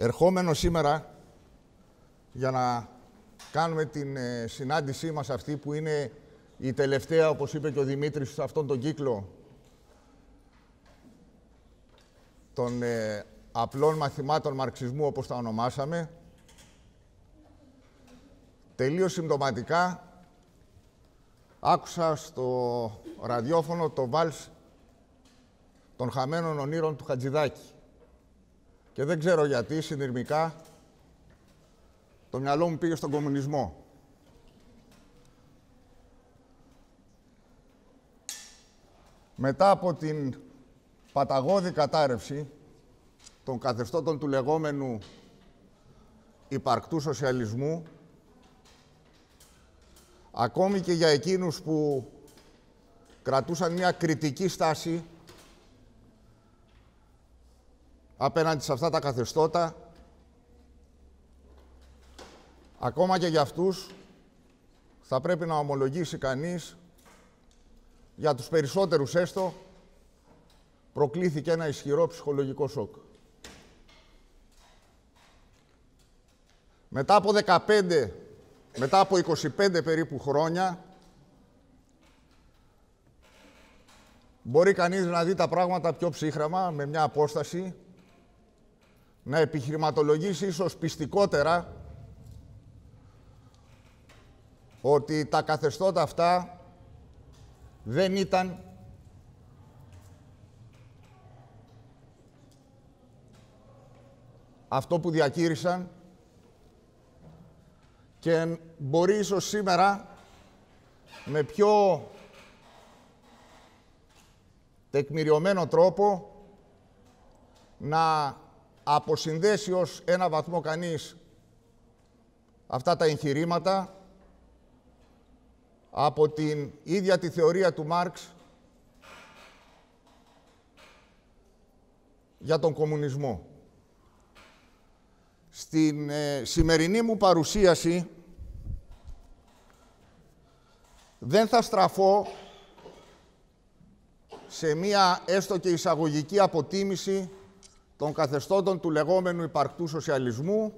Ερχόμενο σήμερα για να κάνουμε την ε, συνάντησή μας αυτή που είναι η τελευταία, όπως είπε και ο Δημήτρης, σε αυτόν τον κύκλο των ε, απλών μαθημάτων μαρξισμού, όπως τα ονομάσαμε, τελείως συμπτωματικά άκουσα στο ραδιόφωνο το βάλς των χαμένων ονείρων του Χατζηδάκη. Και δεν ξέρω γιατί συνειρμικά το μυαλό μου πήγε στον κομμουνισμό. Μετά από την παταγώδη κατάρρευση των καθεστώτων του λεγόμενου υπαρκτού σοσιαλισμού, ακόμη και για εκείνους που κρατούσαν μια κριτική στάση απέναντι σε αυτά τα καθεστώτα, ακόμα και για αυτούς θα πρέπει να ομολογήσει κανείς, για τους περισσότερους έστω, προκλήθηκε ένα ισχυρό ψυχολογικό σοκ. Μετά από 15, μετά από 25 περίπου χρόνια, μπορεί κανείς να δει τα πράγματα πιο ψύχραμα, με μια απόσταση, να επιχειρηματολογήσει ίσως πιστικότερα ότι τα καθεστώτα αυτά δεν ήταν αυτό που διακήρυξαν και μπορεί ίσως σήμερα με πιο τεκμηριωμένο τρόπο να αποσυνδέσει ως ένα βαθμό κανείς αυτά τα εγχειρήματα από την ίδια τη θεωρία του Μάρξ για τον κομμουνισμό. Στην ε, σημερινή μου παρουσίαση δεν θα στραφώ σε μία έστω και εισαγωγική αποτίμηση των καθεστώτων του λεγόμενου υπαρκτού σοσιαλισμού,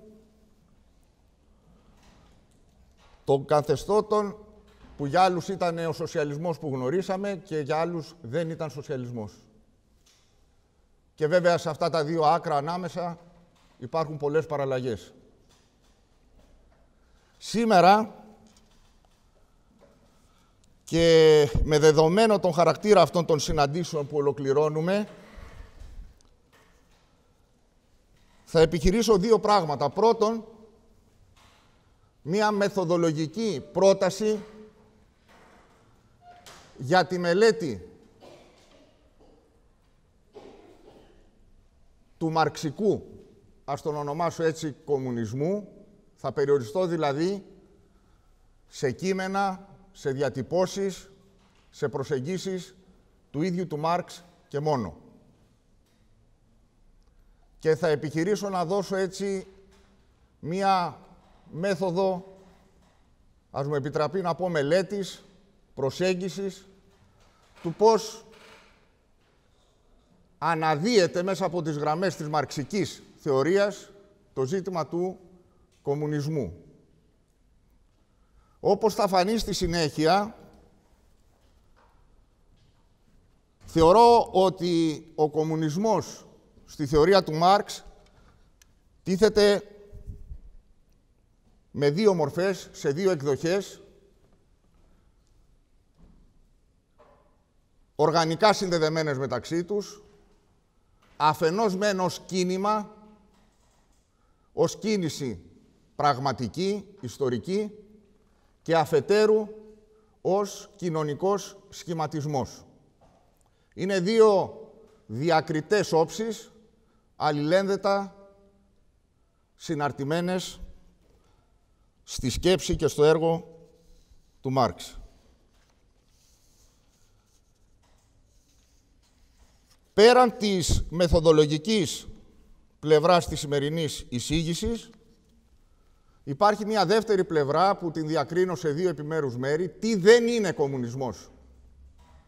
των καθεστώτων που για άλλους ήταν ο σοσιαλισμός που γνωρίσαμε και για άλλους δεν ήταν σοσιαλισμός. Και βέβαια σε αυτά τα δύο άκρα ανάμεσα υπάρχουν πολλές παραλλαγές. Σήμερα και με δεδομένο τον χαρακτήρα αυτών των συναντήσεων που ολοκληρώνουμε, θα επιχειρήσω δύο πράγματα. Πρώτον, μία μεθοδολογική πρόταση για τη μελέτη του μαρξικού, ας τον ονομάσω έτσι, κομμουνισμού. Θα περιοριστώ δηλαδή σε κείμενα, σε διατυπώσεις, σε προσεγγίσεις του ίδιου του Μάρξ και μόνο και θα επιχειρήσω να δώσω έτσι μία μέθοδο, ας μου επιτραπεί να πω μελέτης, προσέγγισης, του πώς αναδύεται μέσα από τις γραμμές της μαρξικής θεωρίας το ζήτημα του κομμουνισμού. Όπως θα φανεί στη συνέχεια, θεωρώ ότι ο κομμουνισμός στη θεωρία του Μάρξ τίθεται με δύο μορφές, σε δύο εκδοχές, οργανικά συνδεδεμένες μεταξύ τους, αφενός μεν ως κίνημα, ως κίνηση πραγματική, ιστορική και αφετέρου ως κοινωνικός σχηματισμός. Είναι δύο διακριτές όψεις αλληλένδετα, συναρτημένες στη σκέψη και στο έργο του Μάρξ. Πέραν της μεθοδολογικής πλευράς της σημερινής εισήγησης, υπάρχει μια δεύτερη πλευρά που την διακρίνω σε δύο επιμέρους μέρη, τι δεν είναι κομμουνισμός,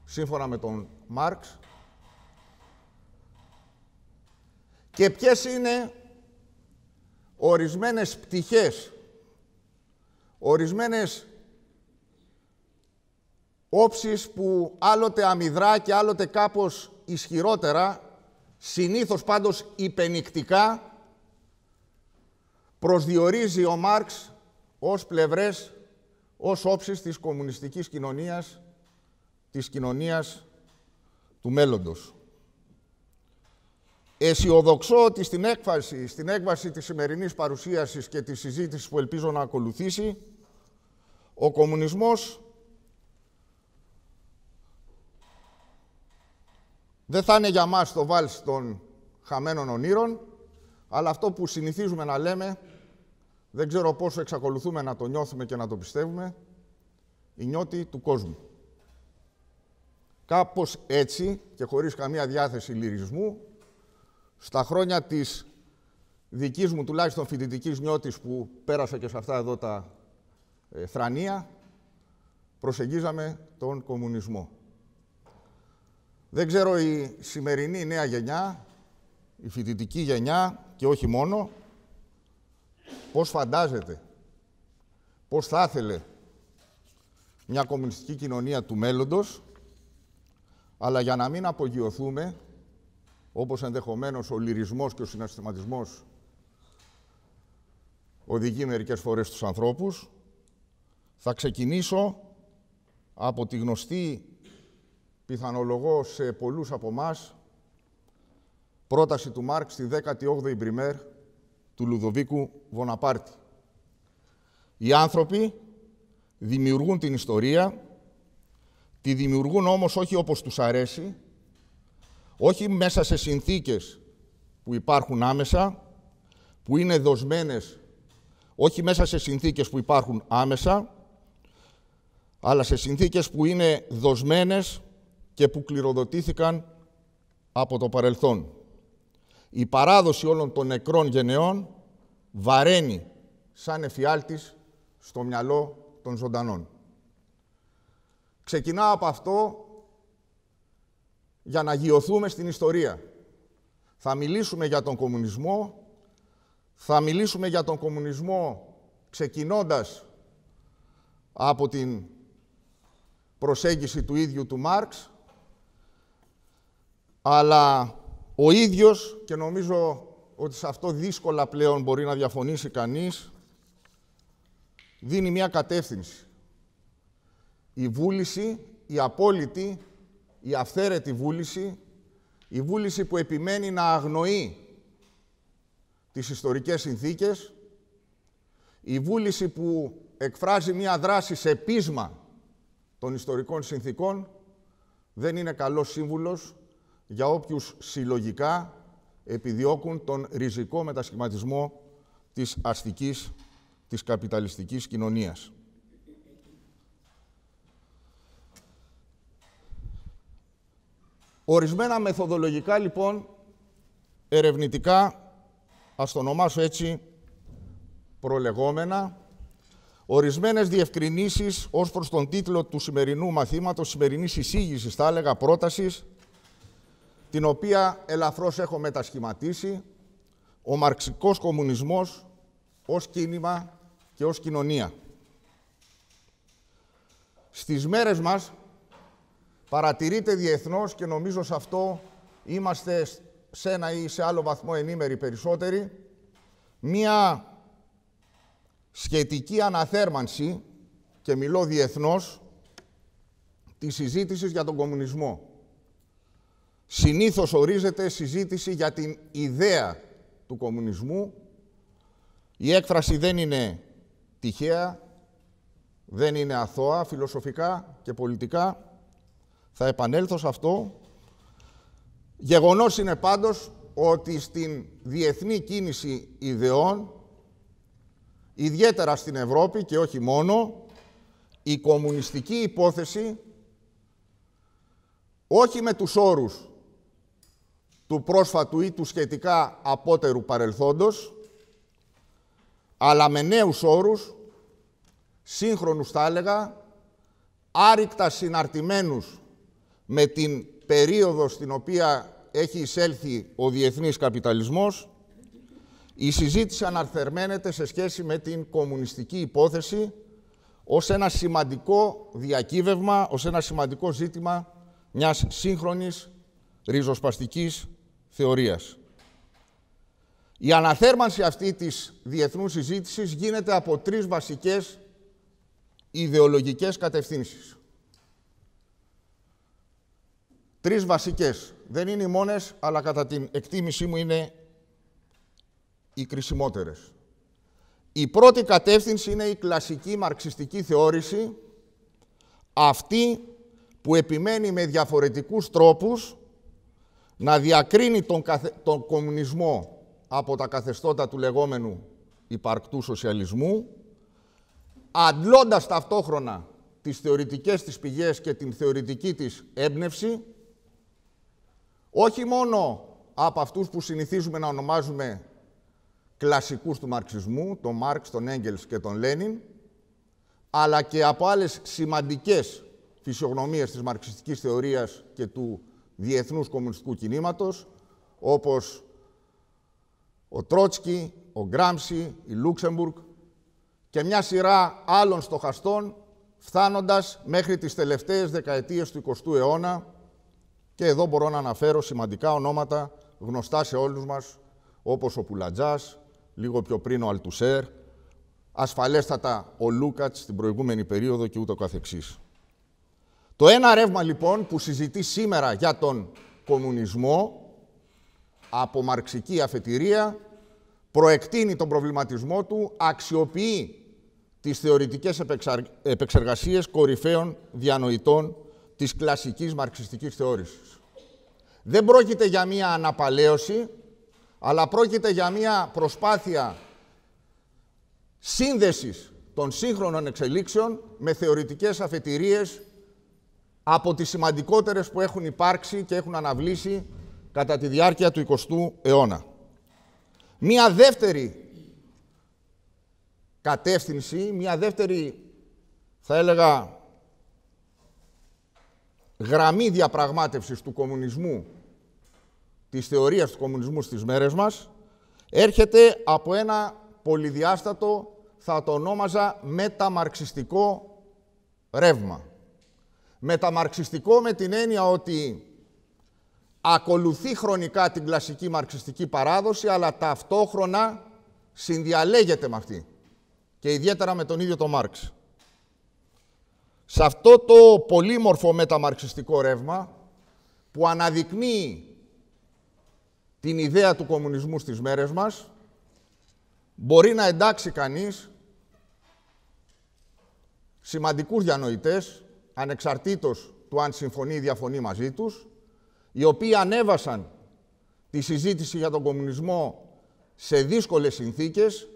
σύμφωνα με τον Μάρξ και ποιες είναι ορισμένες πτυχές, ορισμένες όψεις που άλλοτε αμυδρά και άλλοτε κάπως ισχυρότερα, συνήθως πάντως υπενικτικά, προσδιορίζει ο Μάρξ ως πλευρές, ως όψεις της κομμουνιστικής κοινωνίας, της κοινωνίας του μέλλοντος. Εσιοδοξώ ότι στην έκφαση, στην έκβαση της σημερινής παρουσίασης και της συζήτησης που ελπίζω να ακολουθήσει, ο κομμουνισμός δεν θα είναι για μας το βάλς των χαμένων ονείρων, αλλά αυτό που συνηθίζουμε να λέμε, δεν ξέρω πόσο εξακολουθούμε να το νιώθουμε και να το πιστεύουμε, η νιώτη του κόσμου. Κάπως έτσι και χωρίς καμία διάθεση λυρισμού, στα χρόνια της δικής μου τουλάχιστον φοιτητικής νιώτης που πέρασε και σε αυτά εδώ τα ε, θρανία, προσεγγίζαμε τον κομμουνισμό. Δεν ξέρω η σημερινή νέα γενιά, η φοιτητική γενιά και όχι μόνο, πώς φαντάζεται, πώς θα ήθελε μια κομμουνιστική κοινωνία του μέλλοντος, αλλά για να μην απογειωθούμε όπως ενδεχομένως ο λυρισμός και ο συναστηματισμός οδηγεί μερικές φορές τους ανθρώπους. Θα ξεκινήσω από τη γνωστή, πιθανολογώ σε πολλούς από εμάς πρόταση του Μάρξ στη 18η πριμέρ του Λουδοβίκου Βοναπάρτη. Οι άνθρωποι δημιουργούν την ιστορία, τη δημιουργούν όμως όχι όπως τους αρέσει, όχι μέσα σε συνθήκες που υπάρχουν άμεσα, που είναι δοσμένες, όχι μέσα σε συνθήκες που υπάρχουν άμεσα, αλλά σε συνθήκες που είναι δοσμένες και που κληροδοτήθηκαν από το παρελθόν. Η παράδοση όλων των νεκρών γενεών βαραίνει σαν εφιάλτης στο μυαλό των ζωντανών. Ξεκινά από αυτό για να γιοθούμε στην ιστορία. Θα μιλήσουμε για τον κομμουνισμό, θα μιλήσουμε για τον κομμουνισμό ξεκινώντας από την προσέγγιση του ίδιου του Μάρξ, αλλά ο ίδιος, και νομίζω ότι σε αυτό δύσκολα πλέον μπορεί να διαφωνήσει κανείς, δίνει μια κατεύθυνση. Η βούληση, η απόλυτη η αυθαίρετη βούληση, η βούληση που επιμένει να αγνοεί τις ιστορικές συνθήκες, η βούληση που εκφράζει μία δράση σε πείσμα των ιστορικών συνθήκων, δεν είναι καλός σύμβουλος για όποιους συλλογικά επιδιώκουν τον ριζικό μετασχηματισμό της αστικής, της καπιταλιστικής κοινωνίας. Ορισμένα μεθοδολογικά λοιπόν, ερευνητικά, ας το ονομάσω έτσι, προλεγόμενα, ορισμένες διευκρινήσεις ως προς τον τίτλο του σημερινού μαθήματος, σημερινής εισήγησης, θα έλεγα, πρότασης, την οποία ελαφρώς έχω μετασχηματίσει, ο μαρξικός κομμουνισμός ως κίνημα και ως κοινωνία. Στις μέρες μας, παρατηρείται διεθνώς και νομίζω σε αυτό είμαστε σε ένα ή σε άλλο βαθμό ενήμεροι περισσότεροι, μία σχετική αναθέρμανση, και μιλώ διεθνώς, της συζήτησης για τον κομμουνισμό. Συνήθως ορίζεται συζήτηση για την ιδέα του κομμουνισμού. Η έκφραση δεν είναι τυχαία, δεν είναι αθώα φιλοσοφικά και πολιτικά. Θα επανέλθω σε αυτό. Γεγονός είναι πάντως ότι στην διεθνή κίνηση ιδεών, ιδιαίτερα στην Ευρώπη και όχι μόνο, η κομμουνιστική υπόθεση, όχι με τους όρους του πρόσφατου ή του σχετικά απότερου παρελθόντος, αλλά με νέους όρους, σύγχρονους θα έλεγα, άρρηκτα συναρτημένους με την περίοδο στην οποία έχει εισέλθει ο διεθνής καπιταλισμός, η συζήτηση αναρθερμένεται σε σχέση με την κομμουνιστική υπόθεση ως ένα σημαντικό διακύβευμα, ως ένα σημαντικό ζήτημα μιας σύγχρονης ριζοσπαστικής θεωρίας. Η αναθέρμανση αυτή της διεθνούς συζήτησης γίνεται από τρεις βασικές ιδεολογικές κατευθύνσεις. Τρεις βασικές. Δεν είναι οι μόνες, αλλά κατά την εκτίμησή μου είναι οι κρισιμότερες. Η πρώτη κατεύθυνση είναι η κλασική μαρξιστική θεώρηση, αυτή που επιμένει με διαφορετικούς τρόπους να διακρίνει τον, τον κομμουνισμό από τα καθεστώτα του λεγόμενου υπαρκτού σοσιαλισμού, αντλώντας ταυτόχρονα τις θεωρητικές της πηγές και την θεωρητική της έμπνευση, όχι μόνο από αυτούς που συνηθίζουμε να ονομάζουμε κλασικούς του μαρξισμού, τον Μάρξ, τον Έγγελς και τον Λένιν, αλλά και από άλλες σημαντικές φυσιογνωμίες της μαρξιστικής θεωρίας και του διεθνούς κομμουνιστικού κινήματος, όπως ο Τρότσκι, ο Γκράμψη, η Λούξεμπουργκ και μια σειρά άλλων στοχαστών, φτάνοντας μέχρι τις τελευταίες δεκαετίες του 20ου αιώνα, και εδώ μπορώ να αναφέρω σημαντικά ονόματα γνωστά σε όλους μας, όπως ο Πουλατζάς, λίγο πιο πριν ο Αλτουσέρ, ασφαλέστατα ο Λούκατς στην προηγούμενη περίοδο και ούτω καθεξής. Το ένα ρεύμα λοιπόν που συζητεί σήμερα για τον κομμουνισμό από μαρξική αφετηρία προεκτείνει τον προβληματισμό του, αξιοποιεί τις θεωρητικές επεξεργασίες κορυφαίων διανοητών της κλασικής μαρξιστικής θεώρησης. Δεν πρόκειται για μία αναπαλαίωση, αλλά πρόκειται για μία προσπάθεια σύνδεσης των σύγχρονων εξελίξεων με θεωρητικές αφετηρίες από τις σημαντικότερες που έχουν υπάρξει και έχουν αναβλήσει κατά τη διάρκεια του 20ου αιώνα. Μία δεύτερη κατεύθυνση, μία δεύτερη, θα έλεγα, γραμμή διαπραγμάτευσης του κομμουνισμού, της θεωρίας του κομμουνισμού στις μέρες μας, έρχεται από ένα πολυδιάστατο, θα το ονόμαζα, μεταμαρξιστικό ρεύμα. Μεταμαρξιστικό με την έννοια ότι ακολουθεί χρονικά την κλασική μαρξιστική παράδοση, αλλά ταυτόχρονα συνδιαλέγεται με αυτή και ιδιαίτερα με τον ίδιο τον Μάρξ σε αυτό το πολύμορφο μεταμαρξιστικό ρεύμα που αναδεικνύει την ιδέα του κομμουνισμού στις μέρες μας, μπορεί να εντάξει κανείς σημαντικούς διανοητές, ανεξαρτήτως του αν συμφωνεί ή διαφωνεί μαζί τους, οι οποίοι ανέβασαν τη συζήτηση για τον κομμουνισμό σε δύσκολες συνθήκες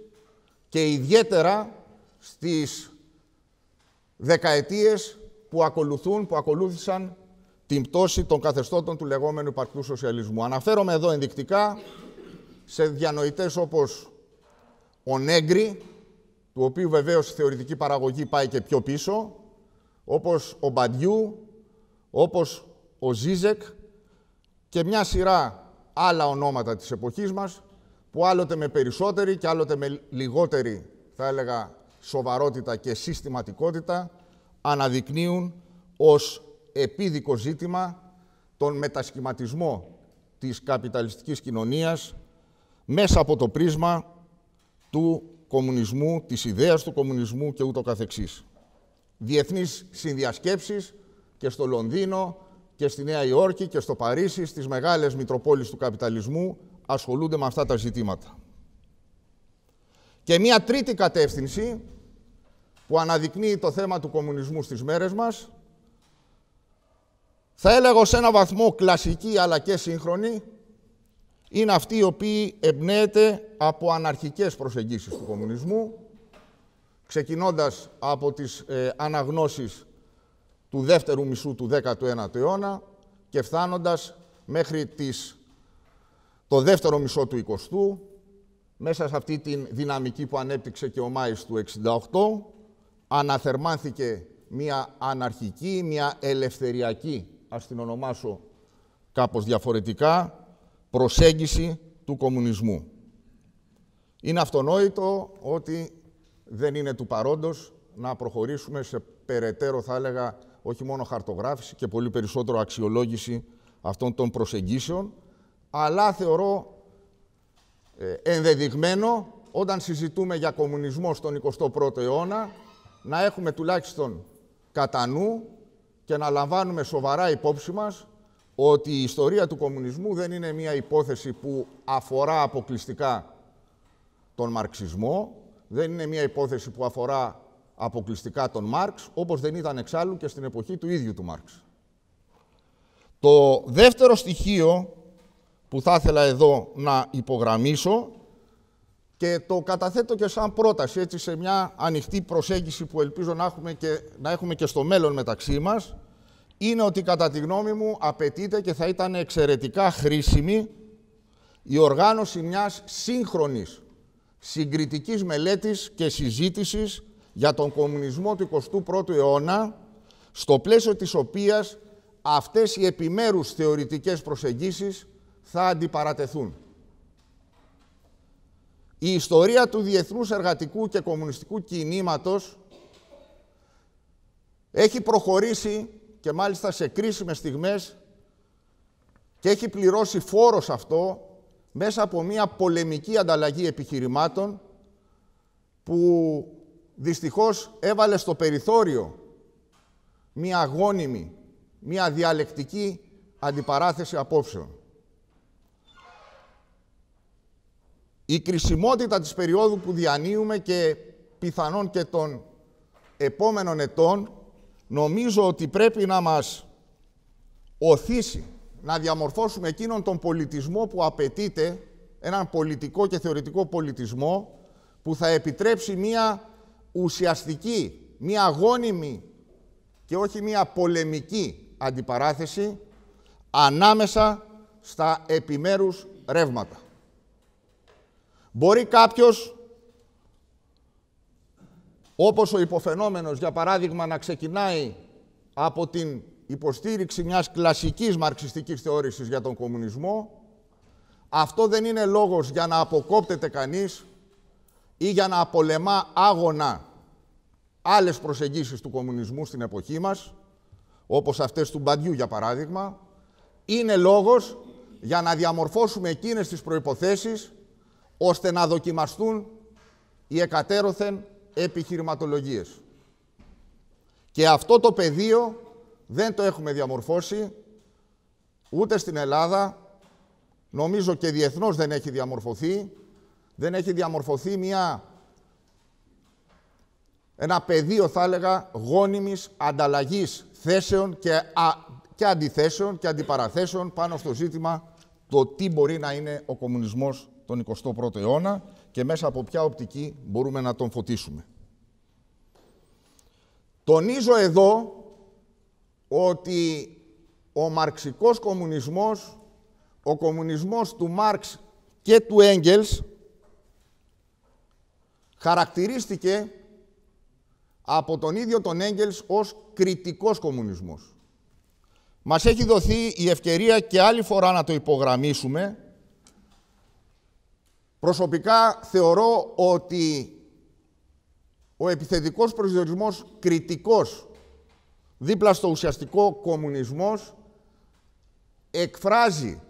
και ιδιαίτερα στις δεκαετίες που ακολουθούν, που ακολούθησαν την πτώση των καθεστώτων του λεγόμενου υπαρκτού σοσιαλισμού. Αναφέρομαι εδώ ενδεικτικά σε διανοητές όπως ο Νέγκρι, του οποίου βεβαίως η θεωρητική παραγωγή πάει και πιο πίσω, όπως ο Μπαντιού, όπως ο Ζίζεκ και μια σειρά άλλα ονόματα της εποχής μας, που άλλοτε με περισσότερη και άλλοτε με λιγότερη, θα έλεγα, σοβαρότητα και συστηματικότητα αναδεικνύουν ως επίδικο ζήτημα τον μετασχηματισμό της καπιταλιστικής κοινωνίας μέσα από το πρίσμα του κομμουνισμού, της ιδέας του κομμουνισμού και ούτω καθεξής. Διεθνείς συνδιασκέψεις και στο Λονδίνο και στη Νέα Υόρκη και στο Παρίσι, στις μεγάλες μητροπόλεις του καπιταλισμού, ασχολούνται με αυτά τα ζητήματα. Και μία τρίτη κατεύθυνση που αναδεικνύει το θέμα του κομμουνισμού στις μέρες μας, θα έλεγα σε ένα βαθμό κλασική αλλά και σύγχρονη, είναι αυτή η οποία εμπνέεται από αναρχικές προσεγγίσεις του κομμουνισμού, ξεκινώντας από τις ε, αναγνώσεις του δεύτερου μισού του 19ου αιώνα και φτάνοντας μέχρι τις, το δεύτερο μισό του 20ου, μέσα σε αυτή τη δυναμική που ανέπτυξε και ο Μάης του 68, αναθερμάνθηκε μια αναρχική, μια ελευθεριακή, ας την ονομάσω κάπως διαφορετικά, προσέγγιση του κομμουνισμού. Είναι αυτονόητο ότι δεν είναι του παρόντος να προχωρήσουμε σε περαιτέρω, θα έλεγα, όχι μόνο χαρτογράφηση και πολύ περισσότερο αξιολόγηση αυτών των προσεγγίσεων, αλλά θεωρώ ε, ενδεδειγμένο όταν συζητούμε για κομμουνισμό στον 21ο αιώνα να έχουμε τουλάχιστον κατά νου και να λαμβάνουμε σοβαρά υπόψη μας ότι η ιστορία του κομμουνισμού δεν είναι μία υπόθεση που αφορά αποκλειστικά τον μαρξισμό, δεν είναι μία υπόθεση που αφορά αποκλειστικά τον Μάρξ, όπως δεν ήταν εξάλλου και στην εποχή του ίδιου του Μάρξ. Το δεύτερο στοιχείο που θα ήθελα εδώ να υπογραμμίσω και το καταθέτω και σαν πρόταση, έτσι σε μια ανοιχτή προσέγγιση που ελπίζω να έχουμε και, να έχουμε και στο μέλλον μεταξύ μας, είναι ότι κατά τη γνώμη μου απαιτείται και θα ήταν εξαιρετικά χρήσιμη η οργάνωση μιας σύγχρονης συγκριτικής μελέτης και συζήτησης για τον κομμουνισμό του 21ου αιώνα, στο πλαίσιο της οποίας αυτές οι επιμέρους θεωρητικές προσεγγίσεις θα αντιπαρατεθούν. Η ιστορία του διεθνούς εργατικού και κομμουνιστικού κινήματος έχει προχωρήσει και μάλιστα σε κρίσιμες στιγμές και έχει πληρώσει φόρο αυτό μέσα από μια πολεμική ανταλλαγή επιχειρημάτων που δυστυχώς έβαλε στο περιθώριο μια αγώνιμη, μια διαλεκτική αντιπαράθεση απόψεων. Η κρισιμότητα της περίοδου που διανύουμε και πιθανόν και των επόμενων ετών νομίζω ότι πρέπει να μας οθήσει να διαμορφώσουμε εκείνον τον πολιτισμό που απαιτείται, έναν πολιτικό και θεωρητικό πολιτισμό που θα επιτρέψει μία ουσιαστική, μία αγώνιμη και όχι μία πολεμική αντιπαράθεση ανάμεσα στα επιμέρους ρεύματα. Μπορεί κάποιος, όπως ο υποφαινόμενος, για παράδειγμα, να ξεκινάει από την υποστήριξη μιας κλασικής μαρξιστικής θεώρησης για τον κομμουνισμό, αυτό δεν είναι λόγος για να αποκόπτεται κανείς ή για να απολεμά άγωνα άλλες προσεγγίσεις του κομμουνισμού στην εποχή μας, όπως αυτές του Μπαντιού για παράδειγμα, είναι λόγος για να διαμορφώσουμε εκείνες τις προϋποθέσεις ώστε να δοκιμαστούν οι εκατέρωθεν επιχειρηματολογίες. Και αυτό το πεδίο δεν το έχουμε διαμορφώσει ούτε στην Ελλάδα, νομίζω και διεθνώς δεν έχει διαμορφωθεί, δεν έχει διαμορφωθεί μια, ένα πεδίο, θα έλεγα, γόνιμης ανταλλαγής θέσεων και, και αντιθέσεων και αντιπαραθέσεων πάνω στο ζήτημα το τι μπορεί να είναι ο κομμουνισμός τον 21ο αιώνα και μέσα από ποια οπτική μπορούμε να τον φωτίσουμε. Τονίζω εδώ ότι ο μαρξικός κομμουνισμός, ο κομμουνισμός του Μάρξ και του Έγγελς χαρακτηρίστηκε από τον ίδιο τον Έγγελς ως κριτικός κομμουνισμός. Μας έχει δοθεί η ευκαιρία και άλλη φορά να το υπογραμμίσουμε Προσωπικά θεωρώ ότι ο επιθετικός προσδιορισμός κριτικός δίπλα στο ουσιαστικό κομμουνισμός εκφράζει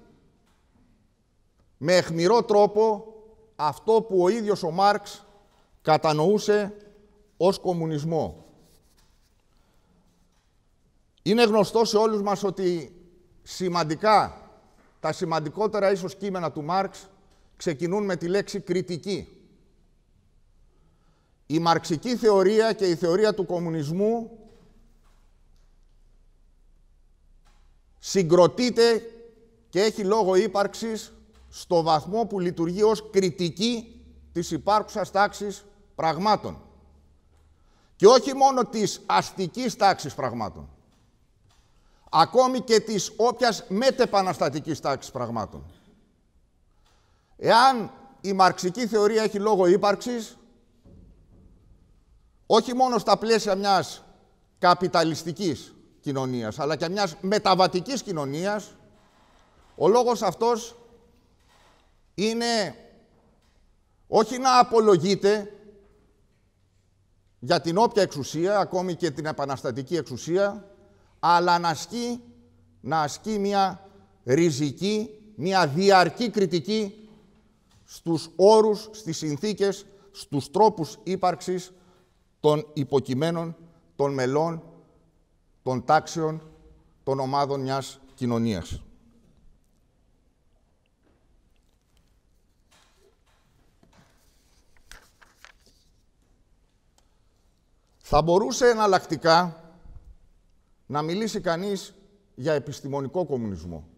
με εχμηρό τρόπο αυτό που ο ίδιος ο Μάρξ κατανοούσε ως κομμουνισμό. Είναι γνωστό σε όλους μας ότι σημαντικά, τα σημαντικότερα ίσως κείμενα του Μάρξ ξεκινούν με τη λέξη κριτική. Η μαρξική θεωρία και η θεωρία του κομμουνισμού συγκροτείται και έχει λόγο ύπαρξης στο βαθμό που λειτουργεί ως κριτική της υπάρχουσας τάξης πραγμάτων. Και όχι μόνο της αστικής τάξης πραγμάτων, ακόμη και της όποιας μετεπαναστατικής τάξης πραγμάτων. Εάν η μαρξική θεωρία έχει λόγο ύπαρξης, όχι μόνο στα πλαίσια μιας καπιταλιστικής κοινωνίας, αλλά και μιας μεταβατικής κοινωνίας, ο λόγος αυτός είναι όχι να απολογείται για την όποια εξουσία, ακόμη και την επαναστατική εξουσία, αλλά να ασκεί, να ασκεί μια ριζική, μια διαρκή κριτική στους όρους, στις συνθήκες, στους τρόπους ύπαρξης των υποκειμένων, των μελών, των τάξεων, των ομάδων μιας κοινωνίας. Θα μπορούσε εναλλακτικά να μιλήσει κανείς για επιστημονικό κομμουνισμό.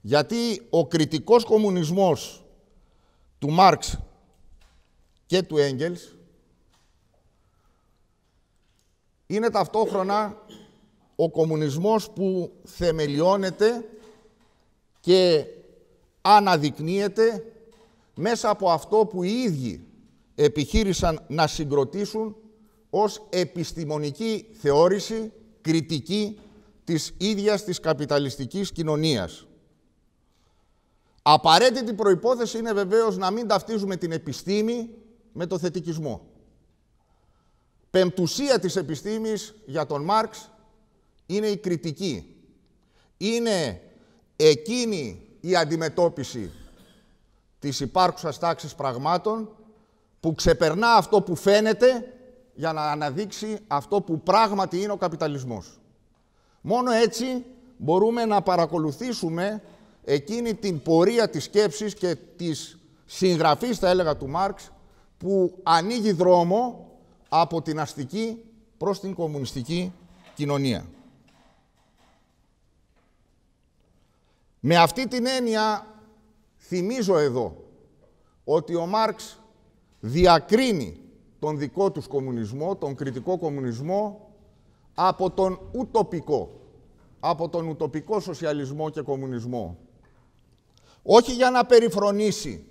Γιατί ο κριτικός κομμουνισμός του Μάρξ και του Έγγελς είναι ταυτόχρονα ο κομμουνισμός που θεμελιώνεται και αναδεικνύεται μέσα από αυτό που οι ίδιοι επιχείρησαν να συγκροτήσουν ως επιστημονική θεώρηση κριτική της ίδιας της καπιταλιστικής κοινωνίας. Απαραίτητη προϋπόθεση είναι βεβαίως να μην ταυτίζουμε την επιστήμη με το θετικισμό. Πεμπτουσία της επιστήμης για τον Μάρξ είναι η κριτική. Είναι εκείνη η αντιμετώπιση της υπάρχουσας τάξης πραγμάτων που ξεπερνά αυτό που φαίνεται για να αναδείξει αυτό που πράγματι είναι ο καπιταλισμός. Μόνο έτσι μπορούμε να παρακολουθήσουμε εκείνη την πορεία της σκέψης και της συγγραφής, θα έλεγα, του Μάρξ, που ανοίγει δρόμο από την αστική προς την κομμουνιστική κοινωνία. Με αυτή την έννοια θυμίζω εδώ ότι ο Μάρξ διακρίνει τον δικό τους κομμουνισμό, τον κριτικό κομμουνισμό, από τον ουτοπικό, από τον ουτοπικό σοσιαλισμό και κομμουνισμό όχι για να περιφρονήσει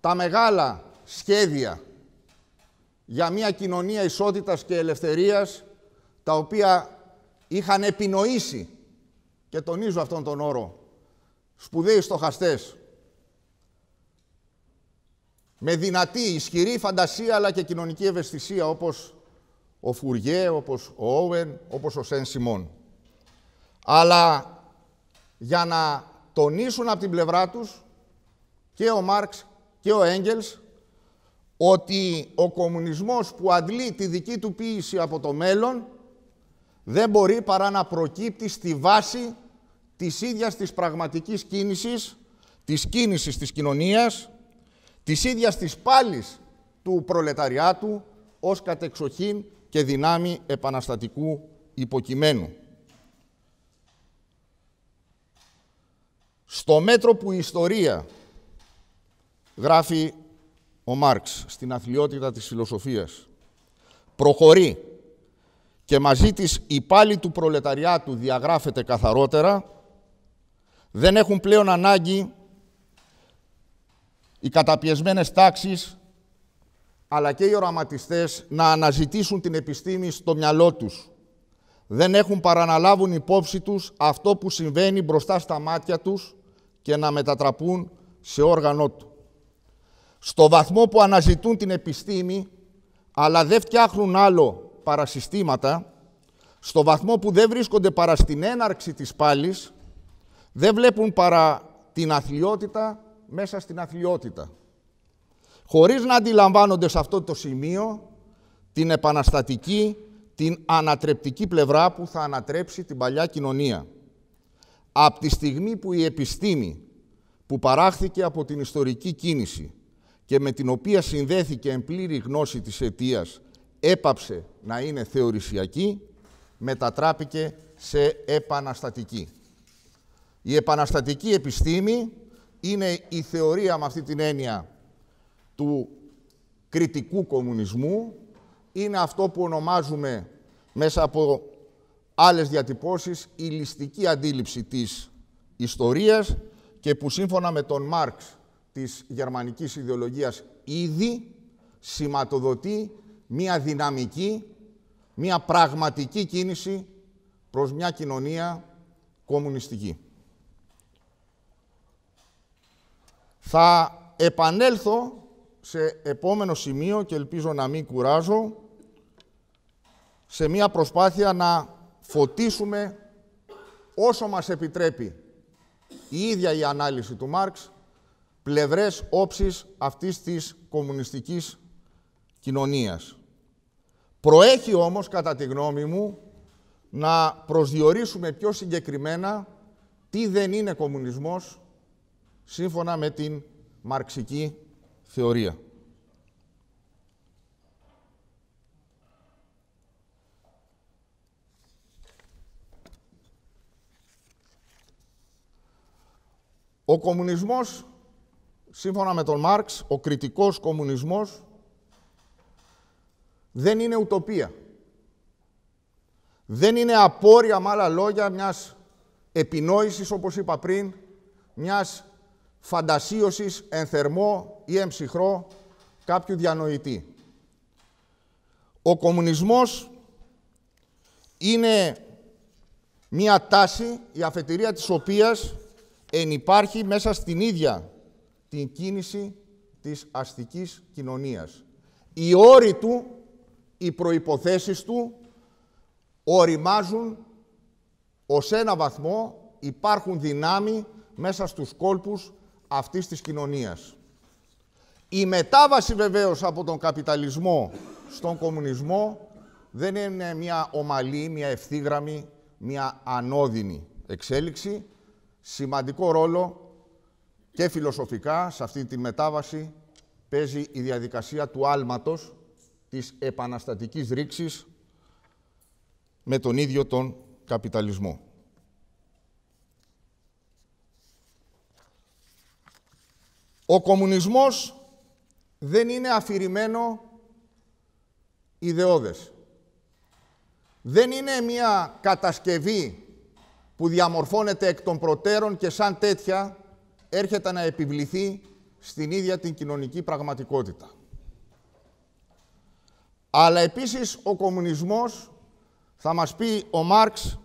τα μεγάλα σχέδια για μια κοινωνία ισότητας και ελευθερίας, τα οποία είχαν επινοήσει, και τονίζω αυτόν τον όρο, σπουδαίοι στοχαστές, με δυνατή, ισχυρή φαντασία αλλά και κοινωνική ευαισθησία, όπως ο Φουργέ, όπως ο Όουεν, όπως ο Σεν Σιμών. Αλλά για να τονίσουν από την πλευρά τους και ο Μάρξ και ο Έγγελς ότι ο κομμουνισμός που αντλεί τη δική του ποίηση από το μέλλον δεν μπορεί παρά να προκύπτει στη βάση της ίδιας της πραγματικής κίνησης, της κίνησης της κοινωνίας, της ίδιας της πάλης του προλεταριάτου ως κατεξοχήν και δυνάμει επαναστατικού υποκειμένου. Στο μέτρο που η ιστορία, γράφει ο Μάρξ στην αθλειότητα της φιλοσοφίας, προχωρεί και μαζί της η πάλι του προλεταριάτου διαγράφεται καθαρότερα, δεν έχουν πλέον ανάγκη οι καταπιεσμένες τάξεις αλλά και οι οραματιστές να αναζητήσουν την επιστήμη στο μυαλό τους. Δεν έχουν παραναλάβουν υπόψη τους αυτό που συμβαίνει μπροστά στα μάτια τους και να μετατραπούν σε όργανό του. Στο βαθμό που αναζητούν την επιστήμη, αλλά δεν φτιάχνουν άλλο συστήματα, στο βαθμό που δεν βρίσκονται παρά στην έναρξη της πάλης, δεν βλέπουν παρά την αθλειότητα μέσα στην αθλειότητα. Χωρίς να αντιλαμβάνονται σε αυτό το σημείο την επαναστατική, την ανατρεπτική πλευρά που θα ανατρέψει την παλιά κοινωνία. Από τη στιγμή που η επιστήμη που παράχθηκε από την ιστορική κίνηση και με την οποία συνδέθηκε εν πλήρη γνώση της αιτίας, έπαψε να είναι θεωρησιακή, μετατράπηκε σε επαναστατική. Η επαναστατική επιστήμη είναι η θεωρία με αυτή την έννοια του κριτικού κομμουνισμού, είναι αυτό που ονομάζουμε μέσα από άλλες διατυπώσεις, η ληστική αντίληψη της ιστορίας και που σύμφωνα με τον Μάρξ της γερμανικής ιδεολογίας ήδη σηματοδοτεί μία δυναμική, μία πραγματική κίνηση προς μια κοινωνία κομμουνιστική. Θα επανέλθω σε επόμενο σημείο και ελπίζω να μην κουράζω σε μία προσπάθεια να φωτίσουμε όσο μας επιτρέπει η ίδια η ανάλυση του Μάρξ πλευρές όψεις αυτής της κομμουνιστικής κοινωνίας. Προέχει όμως, κατά τη γνώμη μου, να προσδιορίσουμε πιο συγκεκριμένα τι δεν είναι κομμουνισμός σύμφωνα με την μαρξική θεωρία. Ο κομμουνισμός, σύμφωνα με τον Μάρξ, ο κριτικός κομμουνισμός, δεν είναι ουτοπία. Δεν είναι απόρρια, με άλλα λόγια, μιας επινόησης, όπως είπα πριν, μιας φαντασίωσης εν θερμό ή εν ψυχρό κάποιου διανοητή. Ο κομμουνισμός είναι μια τάση, η αφετηρία της οποίας εν υπάρχει μέσα στην ίδια την κίνηση της αστικής κοινωνίας. Οι όροι του, οι προϋποθέσεις του οριμάζουν ως ένα βαθμό, υπάρχουν δυνάμει μέσα στους κόλπους αυτής της κοινωνίας. Η μετάβαση βεβαίως από τον καπιταλισμό στον κομμουνισμό δεν είναι μια ομαλή, μια ευθύγραμμη, μια ανώδυνη εξέλιξη σημαντικό ρόλο και φιλοσοφικά σε αυτή τη μετάβαση παίζει η διαδικασία του άλματος της επαναστατικής ρήξης με τον ίδιο τον καπιταλισμό. Ο κομμουνισμός δεν είναι αφηρημένο ιδεώδες. Δεν είναι μια κατασκευή που διαμορφώνεται εκ των προτέρων και σαν τέτοια έρχεται να επιβληθεί στην ίδια την κοινωνική πραγματικότητα. Αλλά επίσης ο κομμουνισμός, θα μας πει ο Μάρξ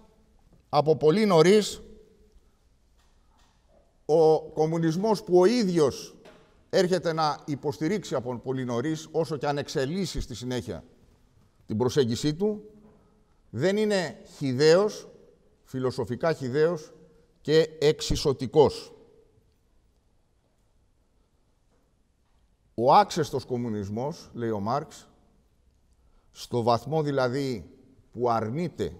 από πολύ νωρίς, ο κομμουνισμός που ο ίδιος έρχεται να υποστηρίξει από πολύ νωρίς, όσο και αν εξελίσσει στη συνέχεια την προσέγγιση του, δεν είναι χιδαίος, φιλοσοφικά χιδαίος και εξισωτικός. Ο άξεστος κομμουνισμός, λέει ο Μάρξ, στο βαθμό δηλαδή που αρνείται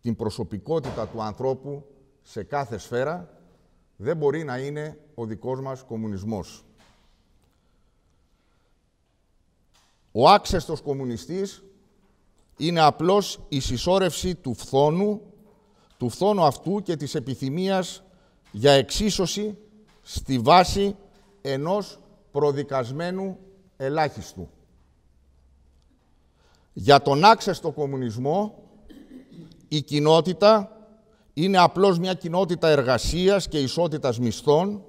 την προσωπικότητα του ανθρώπου σε κάθε σφαίρα, δεν μπορεί να είναι ο δικός μας κομμουνισμός. Ο άξεστος κομμουνιστής είναι απλώς η συσσόρευση του φθόνου του φθόνου αυτού και της επιθυμίας για εξίσωση στη βάση ενός προδικασμένου ελάχιστου. Για τον άξεστο κομμουνισμό η κοινότητα είναι απλώς μια κοινότητα εργασίας και ισότητας μισθών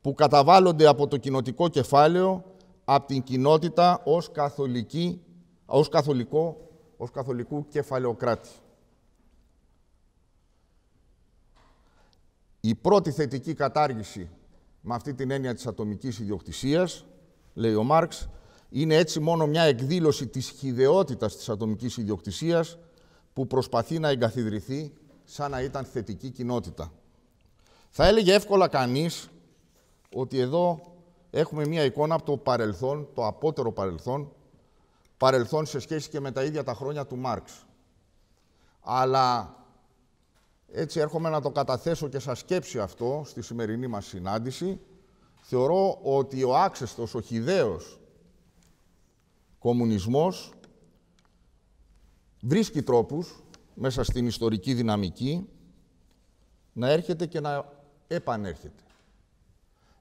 που καταβάλλονται από το κοινοτικό κεφάλαιο από την κοινότητα ως, καθολική, ως, καθολικό, ως καθολικού κεφαλαιοκράτη. Η πρώτη θετική κατάργηση με αυτή την έννοια της ατομικής ιδιοκτησίας, λέει ο Μάρξ, είναι έτσι μόνο μια εκδήλωση της χιδεότητας της ατομικής ιδιοκτησίας που προσπαθεί να εγκαθιδρυθεί σαν να ήταν θετική κοινότητα. Θα έλεγε εύκολα κανείς ότι εδώ έχουμε μια εικόνα από το παρελθόν, το απότερο παρελθόν, παρελθόν σε σχέση και με τα ίδια τα χρόνια του Μάρξ. Αλλά έτσι έρχομαι να το καταθέσω και σας σκέψη αυτό στη σημερινή μας συνάντηση. Θεωρώ ότι ο άξεστος, ο χιδαίος κομμουνισμός βρίσκει τρόπους μέσα στην ιστορική δυναμική να έρχεται και να επανέρχεται.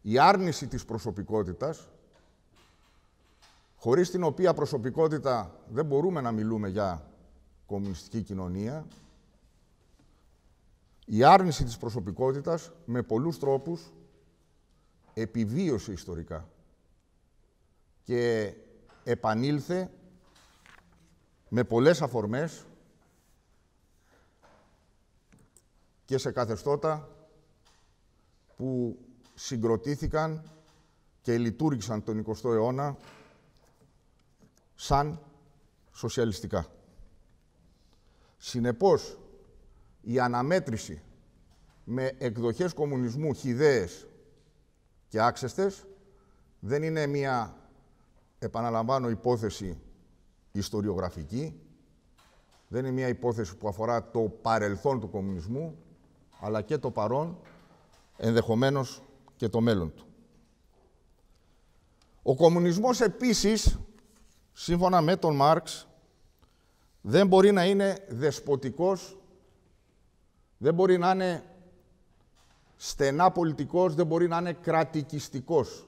Η άρνηση της προσωπικότητας, χωρίς την οποία προσωπικότητα δεν μπορούμε να μιλούμε για κομμουνιστική κοινωνία, η άρνηση της προσωπικότητας με πολλούς τρόπους επιβίωσε ιστορικά και επανήλθε με πολλές αφορμές και σε καθεστώτα που συγκροτήθηκαν και λειτουργήσαν τον 20ο αιώνα σαν σοσιαλιστικά. Συνεπώς, η αναμέτρηση με εκδοχές κομμουνισμού χιδαίες και άξεστες δεν είναι μία, επαναλαμβάνω, υπόθεση ιστοριογραφική, δεν είναι μία υπόθεση που αφορά το παρελθόν του κομμουνισμού, αλλά και το παρόν, ενδεχομένως και το μέλλον του. Ο κομμουνισμός επίσης, σύμφωνα με τον Μάρξ, δεν μπορεί να είναι δεσποτικός δεν μπορεί να είναι στενά πολιτικός, δεν μπορεί να είναι κρατικιστικός.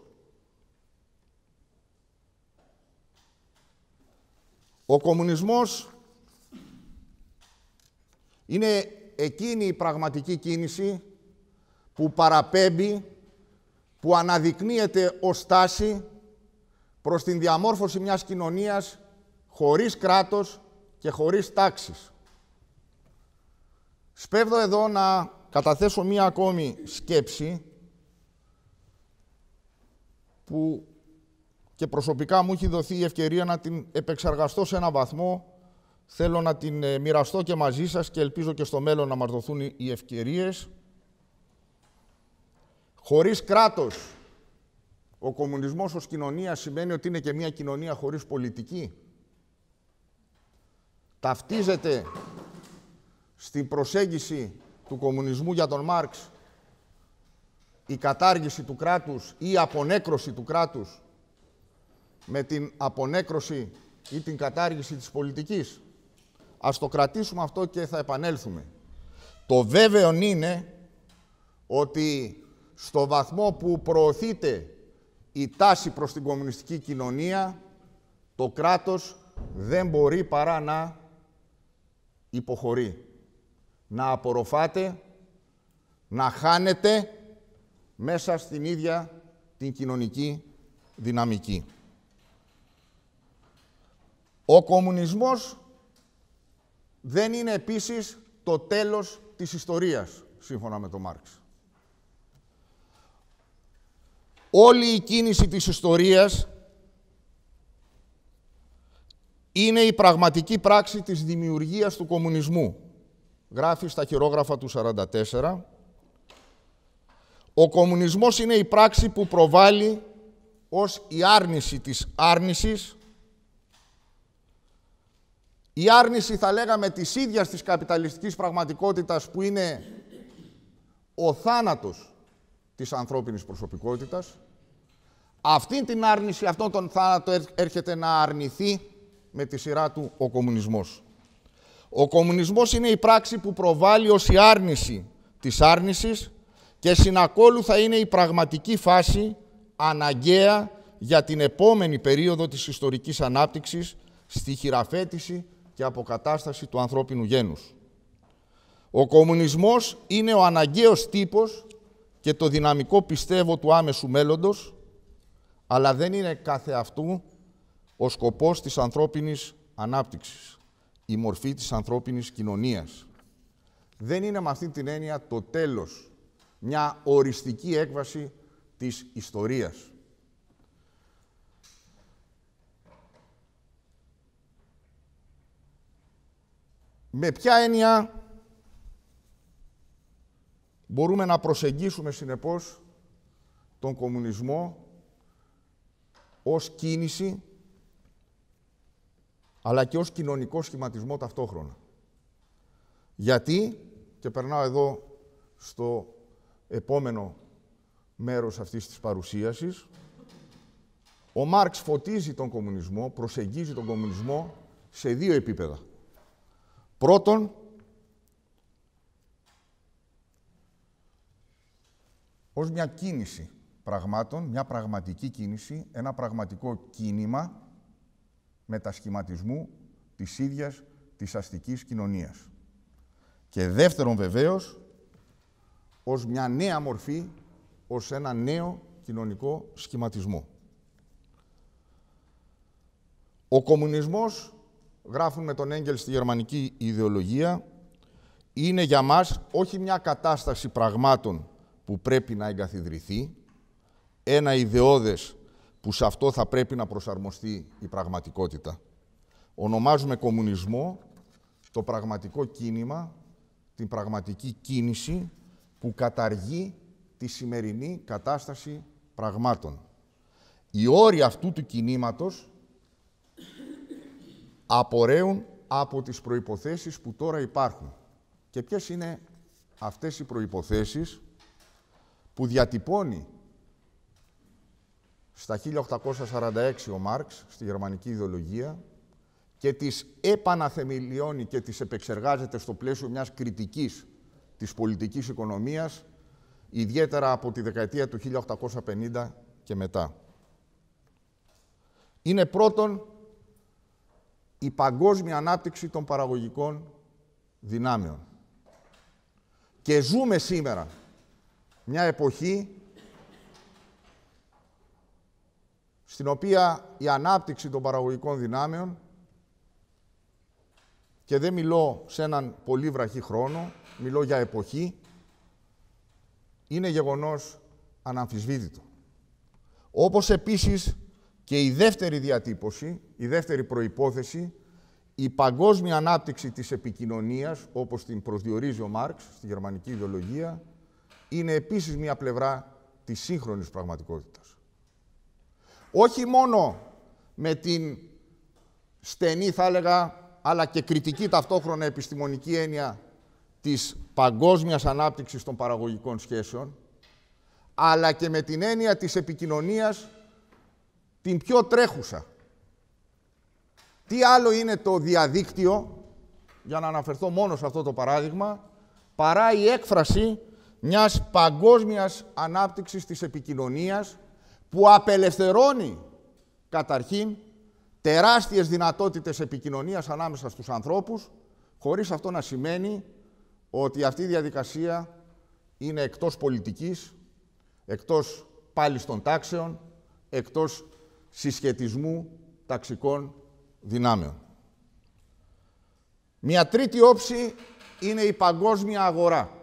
Ο κομμουνισμός είναι εκείνη η πραγματική κίνηση που παραπέμπει, που αναδεικνύεται ως τάση προς την διαμόρφωση μιας κοινωνίας χωρίς κράτος και χωρίς τάξεις. Σπέβδω εδώ να καταθέσω μία ακόμη σκέψη που και προσωπικά μου έχει δοθεί η ευκαιρία να την επεξεργαστώ σε έναν βαθμό. Θέλω να την ε, μοιραστώ και μαζί σας και ελπίζω και στο μέλλον να μας δοθούν οι ευκαιρίες. Χωρίς κράτος, ο κομμουνισμός ως κοινωνία σημαίνει ότι είναι και μια κοινωνία χωρίς πολιτική. Ταυτίζεται στην προσέγγιση του κομμουνισμού για τον Μάρξ η κατάργηση του κράτους ή η απονέκρωση του κράτους με την απονέκρωση ή την κατάργηση της πολιτικής. Ας το κρατήσουμε αυτό και θα επανέλθουμε. Το βέβαιο είναι ότι στο βαθμό που προωθείται η τάση προς την κομμουνιστική κοινωνία, το κράτος δεν μπορεί παρά να υποχωρεί να απορροφάτε, να χάνετε μέσα στην ίδια την κοινωνική δυναμική. Ο κομμουνισμός δεν είναι επίσης το τέλος της ιστορίας, σύμφωνα με τον Μάρξ. Όλη η κίνηση της ιστορίας είναι η πραγματική πράξη της δημιουργίας του κομμουνισμού γράφει στα χειρόγραφα του 44, ο κομμουνισμός είναι η πράξη που προβάλλει ως η άρνηση της άρνησης, η άρνηση θα λέγαμε της ίδιας της καπιταλιστικής πραγματικότητας που είναι ο θάνατος της ανθρώπινης προσωπικότητας. αυτή την άρνηση, αυτόν τον θάνατο έρχεται να αρνηθεί με τη σειρά του ο κομμουνισμός. Ο κομμουνισμός είναι η πράξη που προβάλλει ως η άρνηση της άρνησης και συνακόλουθα είναι η πραγματική φάση αναγκαία για την επόμενη περίοδο της ιστορικής ανάπτυξης στη χειραφέτηση και αποκατάσταση του ανθρώπινου γένους. Ο κομμουνισμός είναι ο αναγκαίος τύπος και το δυναμικό πιστεύω του άμεσου μέλλοντος, αλλά δεν είναι κάθε ο σκοπός της ανθρώπινης ανάπτυξης η μορφή της ανθρώπινης κοινωνίας. Δεν είναι με αυτή την έννοια το τέλος, μια οριστική έκβαση της ιστορίας. Με ποια έννοια μπορούμε να προσεγγίσουμε συνεπώς τον κομμουνισμό ως κίνηση αλλά και ως κοινωνικό σχηματισμό ταυτόχρονα. Γιατί, και περνάω εδώ στο επόμενο μέρος αυτής της παρουσίασης, ο Μάρξ φωτίζει τον κομμουνισμό, προσεγγίζει τον κομμουνισμό σε δύο επίπεδα. Πρώτον, ως μια κίνηση πραγμάτων, μια πραγματική κίνηση, ένα πραγματικό κίνημα, μετασχηματισμού της ίδιας της αστικής κοινωνίας. Και δεύτερον βεβαίως, ως μια νέα μορφή, ως ένα νέο κοινωνικό σχηματισμό. Ο κομμουνισμός, γράφουμε τον Έγκελ στη γερμανική ιδεολογία, είναι για μας όχι μια κατάσταση πραγμάτων που πρέπει να εγκαθιδρυθεί, ένα ιδεώδες που σε αυτό θα πρέπει να προσαρμοστεί η πραγματικότητα. Ονομάζουμε κομμουνισμό το πραγματικό κίνημα, την πραγματική κίνηση που καταργεί τη σημερινή κατάσταση πραγμάτων. Οι όροι αυτού του κινήματος απορρέουν από τις προϋποθέσεις που τώρα υπάρχουν. Και ποιες είναι αυτές οι προϋποθέσεις που διατυπώνει στα 1846 ο Μάρξ, στη γερμανική ιδεολογία, και τις επαναθεμελιώνει και τις επεξεργάζεται στο πλαίσιο μιας κριτικής της πολιτικής οικονομίας, ιδιαίτερα από τη δεκαετία του 1850 και μετά. Είναι πρώτον η παγκόσμια ανάπτυξη των παραγωγικών δυνάμεων. Και ζούμε σήμερα μια εποχή στην οποία η ανάπτυξη των παραγωγικών δυνάμεων και δεν μιλώ σε έναν πολύ βραχή χρόνο, μιλώ για εποχή, είναι γεγονός αναμφισβήτητο. Όπως επίσης και η δεύτερη διατύπωση, η δεύτερη προϋπόθεση, η παγκόσμια ανάπτυξη της επικοινωνίας, όπως την προσδιορίζει ο Μάρξ στη γερμανική ιδεολογία, είναι επίσης μια πλευρά της σύγχρονης πραγματικότητας όχι μόνο με την στενή, θα έλεγα, αλλά και κριτική ταυτόχρονα επιστημονική έννοια της παγκόσμιας ανάπτυξης των παραγωγικών σχέσεων, αλλά και με την έννοια της επικοινωνίας την πιο τρέχουσα. Τι άλλο είναι το διαδίκτυο, για να αναφερθώ μόνο σε αυτό το παράδειγμα, παρά η έκφραση μιας παγκόσμιας ανάπτυξης της επικοινωνίας που απελευθερώνει καταρχήν τεράστιες δυνατότητες επικοινωνίας ανάμεσα στους ανθρώπους, χωρίς αυτό να σημαίνει ότι αυτή η διαδικασία είναι εκτός πολιτικής, εκτός πάλι των τάξεων, εκτός συσχετισμού ταξικών δυνάμεων. Μια τρίτη όψη είναι η παγκόσμια αγορά.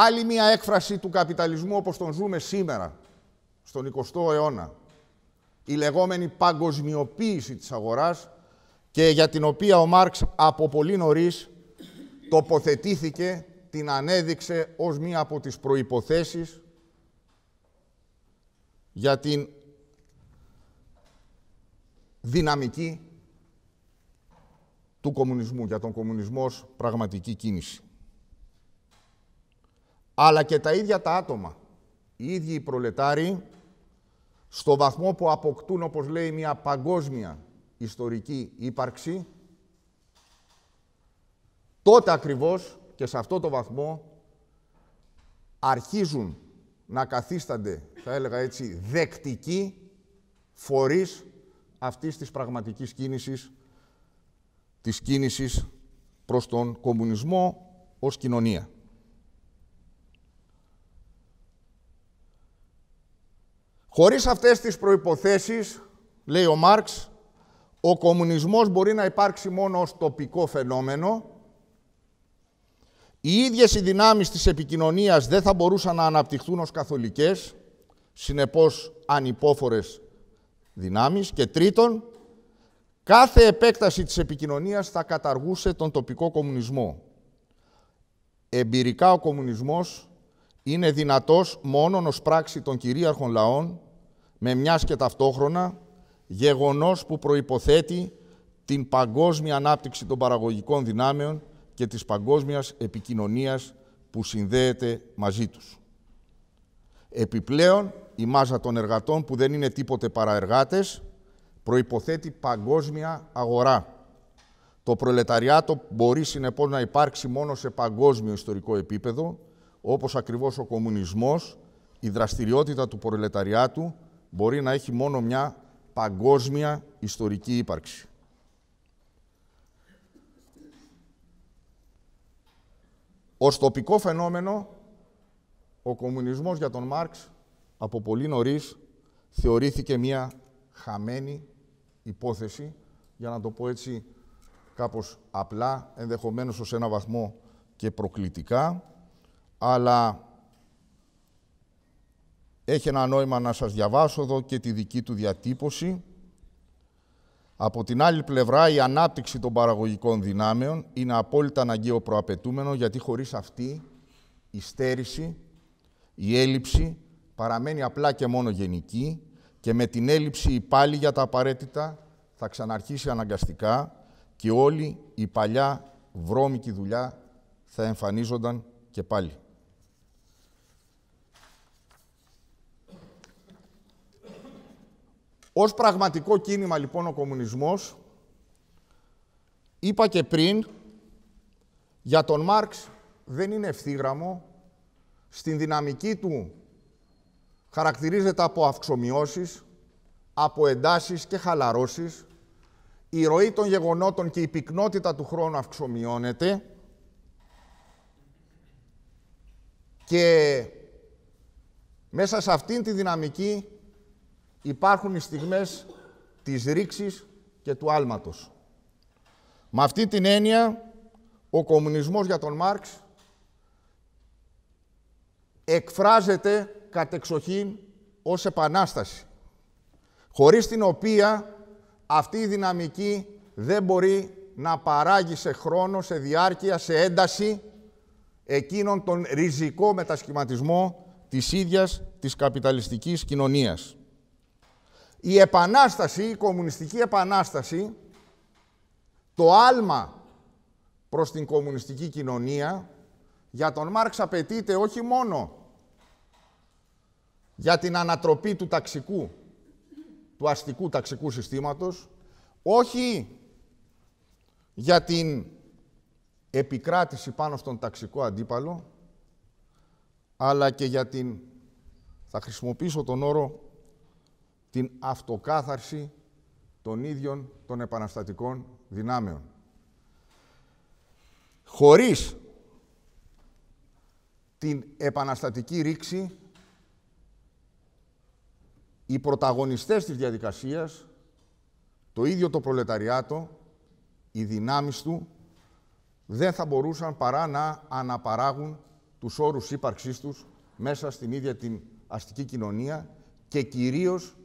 Άλλη μία έκφραση του καπιταλισμού όπως τον ζούμε σήμερα, στον 20ο αιώνα. Η λεγόμενη παγκοσμιοποίηση της αγοράς και για την οποία ο Μάρξ από πολύ νωρίς τοποθετήθηκε, την ανέδειξε ως μία από τις προϋποθέσεις για την δυναμική του κομμουνισμού, για τον κομμουνισμό πραγματική κίνηση αλλά και τα ίδια τα άτομα. Οι ίδιοι οι προλετάροι, στο βαθμό που αποκτούν, όπως λέει, μια παγκόσμια ιστορική ύπαρξη, τότε ακριβώς και σε αυτό το βαθμό αρχίζουν να καθίστανται, θα έλεγα έτσι, δεκτικοί φορείς αυτής της πραγματικής κίνησης, της κίνησης προς τον κομμουνισμό ως κοινωνία. Χωρίς αυτές τις προϋποθέσεις, λέει ο Μάρξ, ο κομμουνισμός μπορεί να υπάρξει μόνο ως τοπικό φαινόμενο. Οι ίδιες οι δυνάμεις της επικοινωνίας δεν θα μπορούσαν να αναπτυχθούν ως καθολικές, συνεπώς ανυπόφορες δυνάμεις. Και τρίτον, κάθε επέκταση της επικοινωνίας θα καταργούσε τον τοπικό κομμουνισμό. Εμπειρικά ο κομμουνισμός είναι δυνατός μόνον ως πράξη των κυρίαρχων λαών με μιας και ταυτόχρονα γεγονός που προϋποθέτει την παγκόσμια ανάπτυξη των παραγωγικών δυνάμεων και της παγκόσμιας επικοινωνίας που συνδέεται μαζί τους. Επιπλέον, η μάζα των εργατών που δεν είναι τίποτε παραεργάτες προϋποθέτει παγκόσμια αγορά. Το προλεταριάτο μπορεί συνεπώς να υπάρξει μόνο σε παγκόσμιο ιστορικό επίπεδο, όπως ακριβώς ο κομμουνισμός, η δραστηριότητα του προλεταριάτου μπορεί να έχει μόνο μια παγκόσμια ιστορική ύπαρξη. Ως τοπικό φαινόμενο, ο κομμουνισμός για τον Μάρξ από πολύ νωρίς θεωρήθηκε μια χαμένη υπόθεση, για να το πω έτσι κάπως απλά, ενδεχομένως ως ένα βαθμό και προκλητικά, αλλά έχει ένα νόημα να σας διαβάσω εδώ και τη δική του διατύπωση. Από την άλλη πλευρά, η ανάπτυξη των παραγωγικών δυνάμεων είναι απόλυτα αναγκαίο προαπαιτούμενο, γιατί χωρίς αυτή η στέρηση, η έλλειψη παραμένει απλά και μόνο γενική και με την έλλειψη η πάλι για τα απαραίτητα θα ξαναρχίσει αναγκαστικά και όλη η παλιά βρώμικη δουλειά θα εμφανίζονταν και πάλι. Ως πραγματικό κίνημα λοιπόν ο κομμουνισμός, είπα και πριν, για τον Μάρξ δεν είναι ευθύγραμμο, στην δυναμική του χαρακτηρίζεται από αυξομοιώσεις, από εντάσεις και χαλαρώσεις, η ροή των γεγονότων και η πυκνότητα του χρόνου αυξομοιώνεται και μέσα σε αυτήν τη δυναμική υπάρχουν οι στιγμές της ρήξης και του άλματος. Με αυτή την έννοια, ο κομμουνισμός για τον Μάρξ εκφράζεται κατεξοχήν ως επανάσταση, χωρίς την οποία αυτή η δυναμική δεν μπορεί να παράγει σε χρόνο, σε διάρκεια, σε ένταση εκείνον τον ριζικό μετασχηματισμό της ίδιας της καπιταλιστικής κοινωνίας. Η επανάσταση, η κομμουνιστική επανάσταση, το άλμα προς την κομμουνιστική κοινωνία, για τον Μάρξ απαιτείται όχι μόνο για την ανατροπή του ταξικού, του αστικού ταξικού συστήματος, όχι για την επικράτηση πάνω στον ταξικό αντίπαλο, αλλά και για την, θα χρησιμοποιήσω τον όρο, την αυτοκάθαρση των ίδιων των επαναστατικών δυνάμεων. Χωρίς την επαναστατική ρήξη, οι πρωταγωνιστές της διαδικασίας, το ίδιο το προλεταριάτο, οι δυνάμεις του, δεν θα μπορούσαν παρά να αναπαράγουν τους όρους ύπαρξής τους μέσα στην ίδια την αστική κοινωνία και κυρίως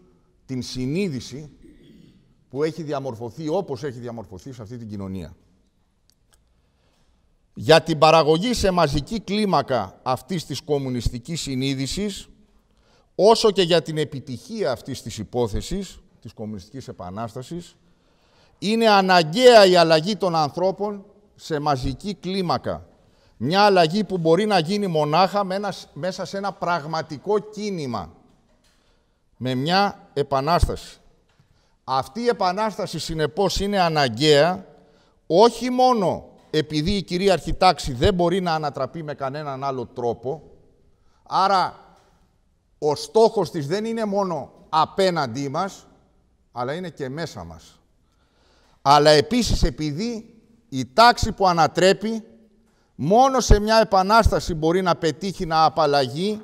την συνείδηση που έχει διαμορφωθεί όπως έχει διαμορφωθεί σε αυτή την κοινωνία. Για την παραγωγή σε μαζική κλίμακα αυτής της κομμουνιστικής συνείδησης, όσο και για την επιτυχία αυτής της υπόθεσης, της κομμουνιστικής επανάστασης, είναι αναγκαία η αλλαγή των ανθρώπων σε μαζική κλίμακα. Μια αλλαγή που μπορεί να γίνει μονάχα μέσα σε ένα πραγματικό κίνημα με μια επανάσταση. Αυτή η επανάσταση συνεπώς είναι αναγκαία όχι μόνο επειδή η κυρίαρχη τάξη δεν μπορεί να ανατραπεί με κανέναν άλλο τρόπο, άρα ο στόχος της δεν είναι μόνο απέναντί μας, αλλά είναι και μέσα μας. Αλλά επίσης επειδή η τάξη που ανατρέπει μόνο σε μια επανάσταση μπορεί να πετύχει να απαλλαγεί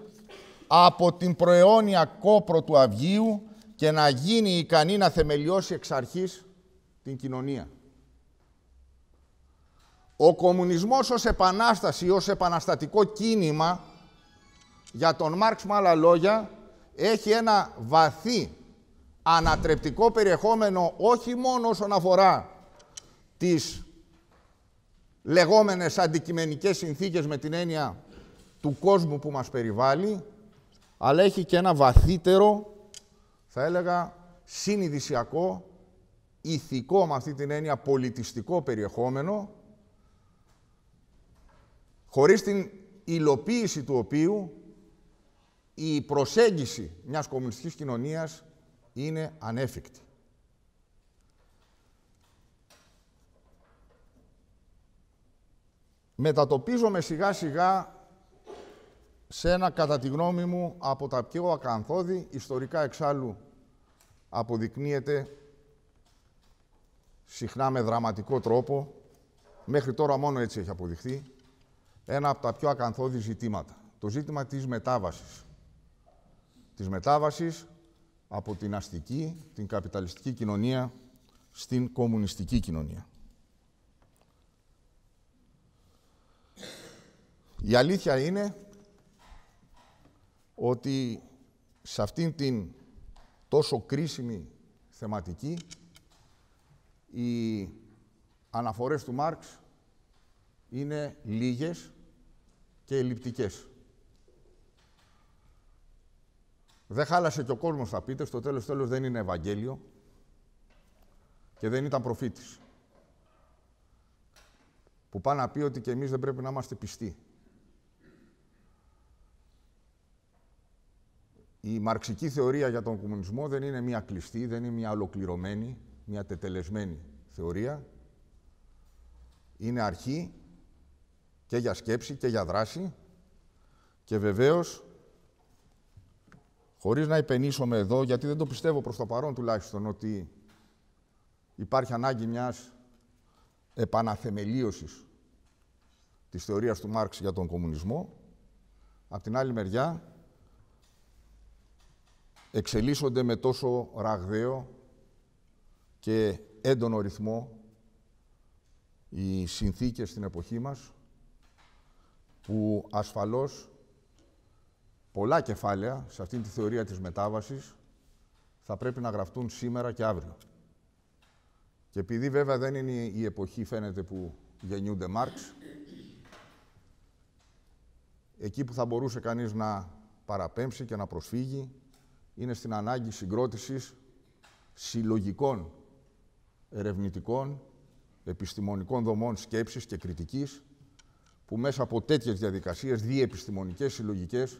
από την προαιώνια κόπρο του Αυγίου και να γίνει ικανή να θεμελιώσει εξ αρχής την κοινωνία. Ο κομμουνισμός ως επανάσταση, ως επαναστατικό κίνημα, για τον Μάρξ με άλλα λόγια, έχει ένα βαθύ ανατρεπτικό περιεχόμενο όχι μόνο όσον αφορά τις λεγόμενες αντικειμενικές συνθήκες με την έννοια του κόσμου που μας περιβάλλει, αλλά έχει και ένα βαθύτερο, θα έλεγα, συνειδησιακό, ηθικό με αυτή την έννοια πολιτιστικό περιεχόμενο, χωρίς την υλοποίηση του οποίου η προσέγγιση μιας κομμουνιστικής κοινωνίας είναι ανέφικτη. Μετατοπίζομαι σιγά σιγά σε ένα, κατά τη γνώμη μου, από τα πιο ακαθόδη, ιστορικά εξάλλου αποδεικνύεται συχνά με δραματικό τρόπο, μέχρι τώρα μόνο έτσι έχει αποδειχθεί, ένα από τα πιο ακαθόδη ζητήματα. Το ζήτημα της μετάβασης. Της μετάβασης από την αστική, την καπιταλιστική κοινωνία, στην κομμουνιστική κοινωνία. Η αλήθεια είναι ότι σε αυτήν την τόσο κρίσιμη θεματική οι αναφορές του Μάρξ είναι λίγες και ελλειπτικές. Δεν χάλασε και ο κόσμος, θα πείτε, στο τέλος τέλος δεν είναι Ευαγγέλιο και δεν ήταν προφήτης. Που πάει να πει ότι και εμείς δεν πρέπει να είμαστε πιστοί. Η μαρξική θεωρία για τον κομμουνισμό δεν είναι μια κλειστή, δεν είναι μια ολοκληρωμένη, μια τετελεσμένη θεωρία. Είναι αρχή και για σκέψη και για δράση και βεβαίως χωρίς να υπενήσουμε εδώ, γιατί δεν το πιστεύω προς το παρόν τουλάχιστον, ότι υπάρχει ανάγκη μιας επαναθεμελίωσης της θεωρίας του Μάρξ για τον κομμουνισμό. Απ' την άλλη μεριά, εξελίσσονται με τόσο ραγδαίο και έντονο ρυθμό οι συνθήκες στην εποχή μας, που ασφαλώς πολλά κεφάλαια σε αυτήν τη θεωρία της μετάβασης θα πρέπει να γραφτούν σήμερα και αύριο. Και επειδή βέβαια δεν είναι η εποχή, φαίνεται, που γεννιούνται Μάρξ, εκεί που θα μπορούσε κανείς να παραπέμψει και να προσφύγει είναι στην ανάγκη συγκρότησης συλλογικών ερευνητικών, επιστημονικών δομών σκέψης και κριτικής, που μέσα από τέτοιες διαδικασίες, διεπιστημονικές, συλλογικές,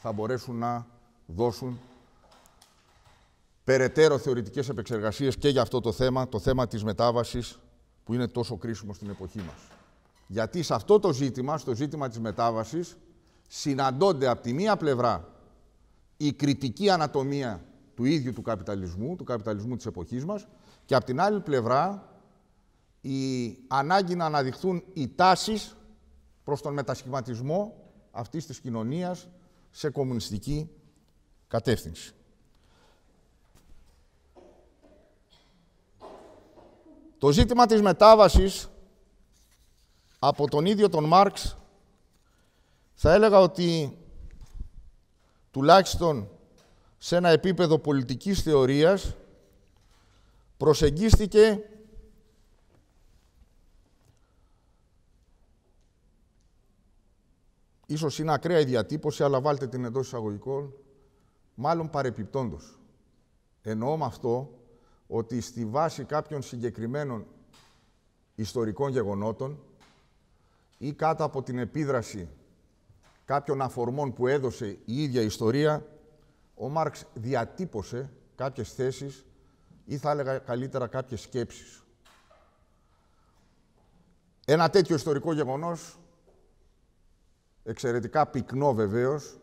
θα μπορέσουν να δώσουν περαιτέρω θεωρητικές επεξεργασίες και για αυτό το θέμα, το θέμα της μετάβασης που είναι τόσο κρίσιμο στην εποχή μας. Γιατί σε αυτό το ζήτημα, στο ζήτημα της μετάβασης, συναντώνται από τη μία πλευρά η κριτική ανατομία του ίδιου του καπιταλισμού, του καπιταλισμού της εποχής μας και από την άλλη πλευρά η ανάγκη να αναδειχθούν οι τάσεις προς τον μετασχηματισμό αυτής της κοινωνίας σε κομμουνιστική κατεύθυνση. Το ζήτημα της μετάβασης από τον ίδιο τον Μάρξ θα έλεγα ότι τουλάχιστον σε ένα επίπεδο πολιτικής θεωρίας, προσεγγίστηκε ίσως είναι ακραία η διατύπωση, αλλά βάλτε την εντός εισαγωγικών, μάλλον παρεπιπτόντος. Εννοώ με αυτό ότι στη βάση κάποιων συγκεκριμένων ιστορικών γεγονότων ή κάτω από την επίδραση κάποιων αφορμών που έδωσε η ίδια ιστορία, ο Μάρξ διατύπωσε κάποιες θέσεις ή θα έλεγα καλύτερα κάποιες σκέψεις. Ένα τέτοιο ιστορικό γεγονός, εξαιρετικά πυκνό βεβαίως,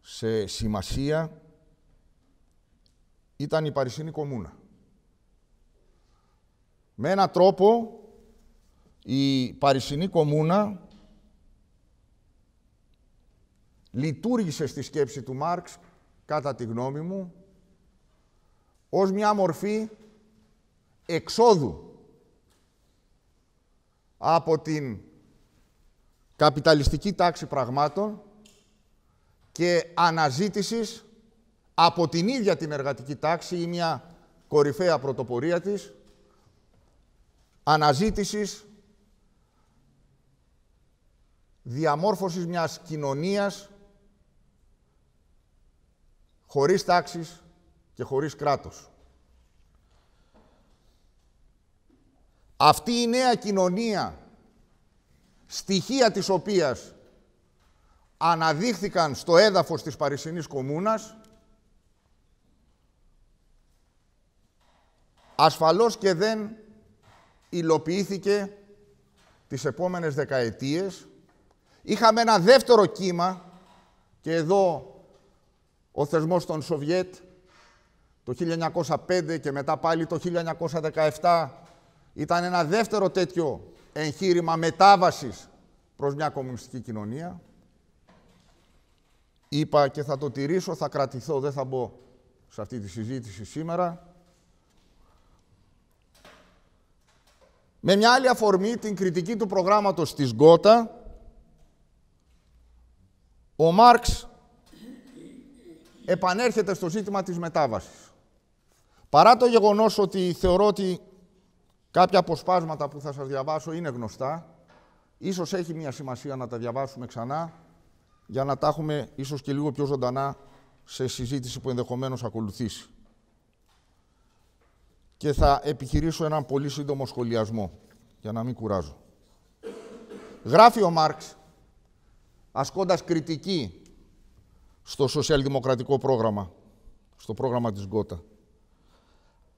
σε σημασία, ήταν η Παρισινή Κομμούνα. Με έναν τρόπο η Παρισινή Κομούνα λειτουργήσε στη σκέψη του Μάρξ, κατά τη γνώμη μου, ως μια μορφή εξόδου από την καπιταλιστική τάξη πραγμάτων και αναζήτησης από την ίδια την εργατική τάξη ή μια κορυφαία πρωτοπορία της, αναζήτησης διαμόρφωσης μιας κοινωνίας χωρίς τάξεις και χωρίς κράτος. Αυτή η νέα κοινωνία, στοιχεία της οποίας αναδείχθηκαν στο έδαφος της Παρισινής Κομμούνας, ασφαλώς και δεν υλοποιήθηκε τις επόμενες δεκαετίες Είχαμε ένα δεύτερο κύμα και εδώ ο θεσμός των Σοβιέτ το 1905 και μετά πάλι το 1917 ήταν ένα δεύτερο τέτοιο εγχείρημα μετάβασης προς μια κομμουνιστική κοινωνία. Είπα και θα το τηρήσω, θα κρατηθώ, δεν θα μπω σε αυτή τη συζήτηση σήμερα. Με μια άλλη αφορμή, την κριτική του προγράμματος της Γότα. Ο Μάρξ επανέρχεται στο ζήτημα της μετάβασης. Παρά το γεγονός ότι θεωρώ ότι κάποια αποσπάσματα που θα σας διαβάσω είναι γνωστά, ίσως έχει μια σημασία να τα διαβάσουμε ξανά, για να τα έχουμε ίσως και λίγο πιο ζωντανά σε συζήτηση που ενδεχομένως ακολουθήσει. Και θα επιχειρήσω έναν πολύ σύντομο σχολιασμό, για να μην κουράζω. Γράφει ο Μάρξ ασκώντας κριτική στο σοσιαλδημοκρατικό πρόγραμμα, στο πρόγραμμα της Γκότα.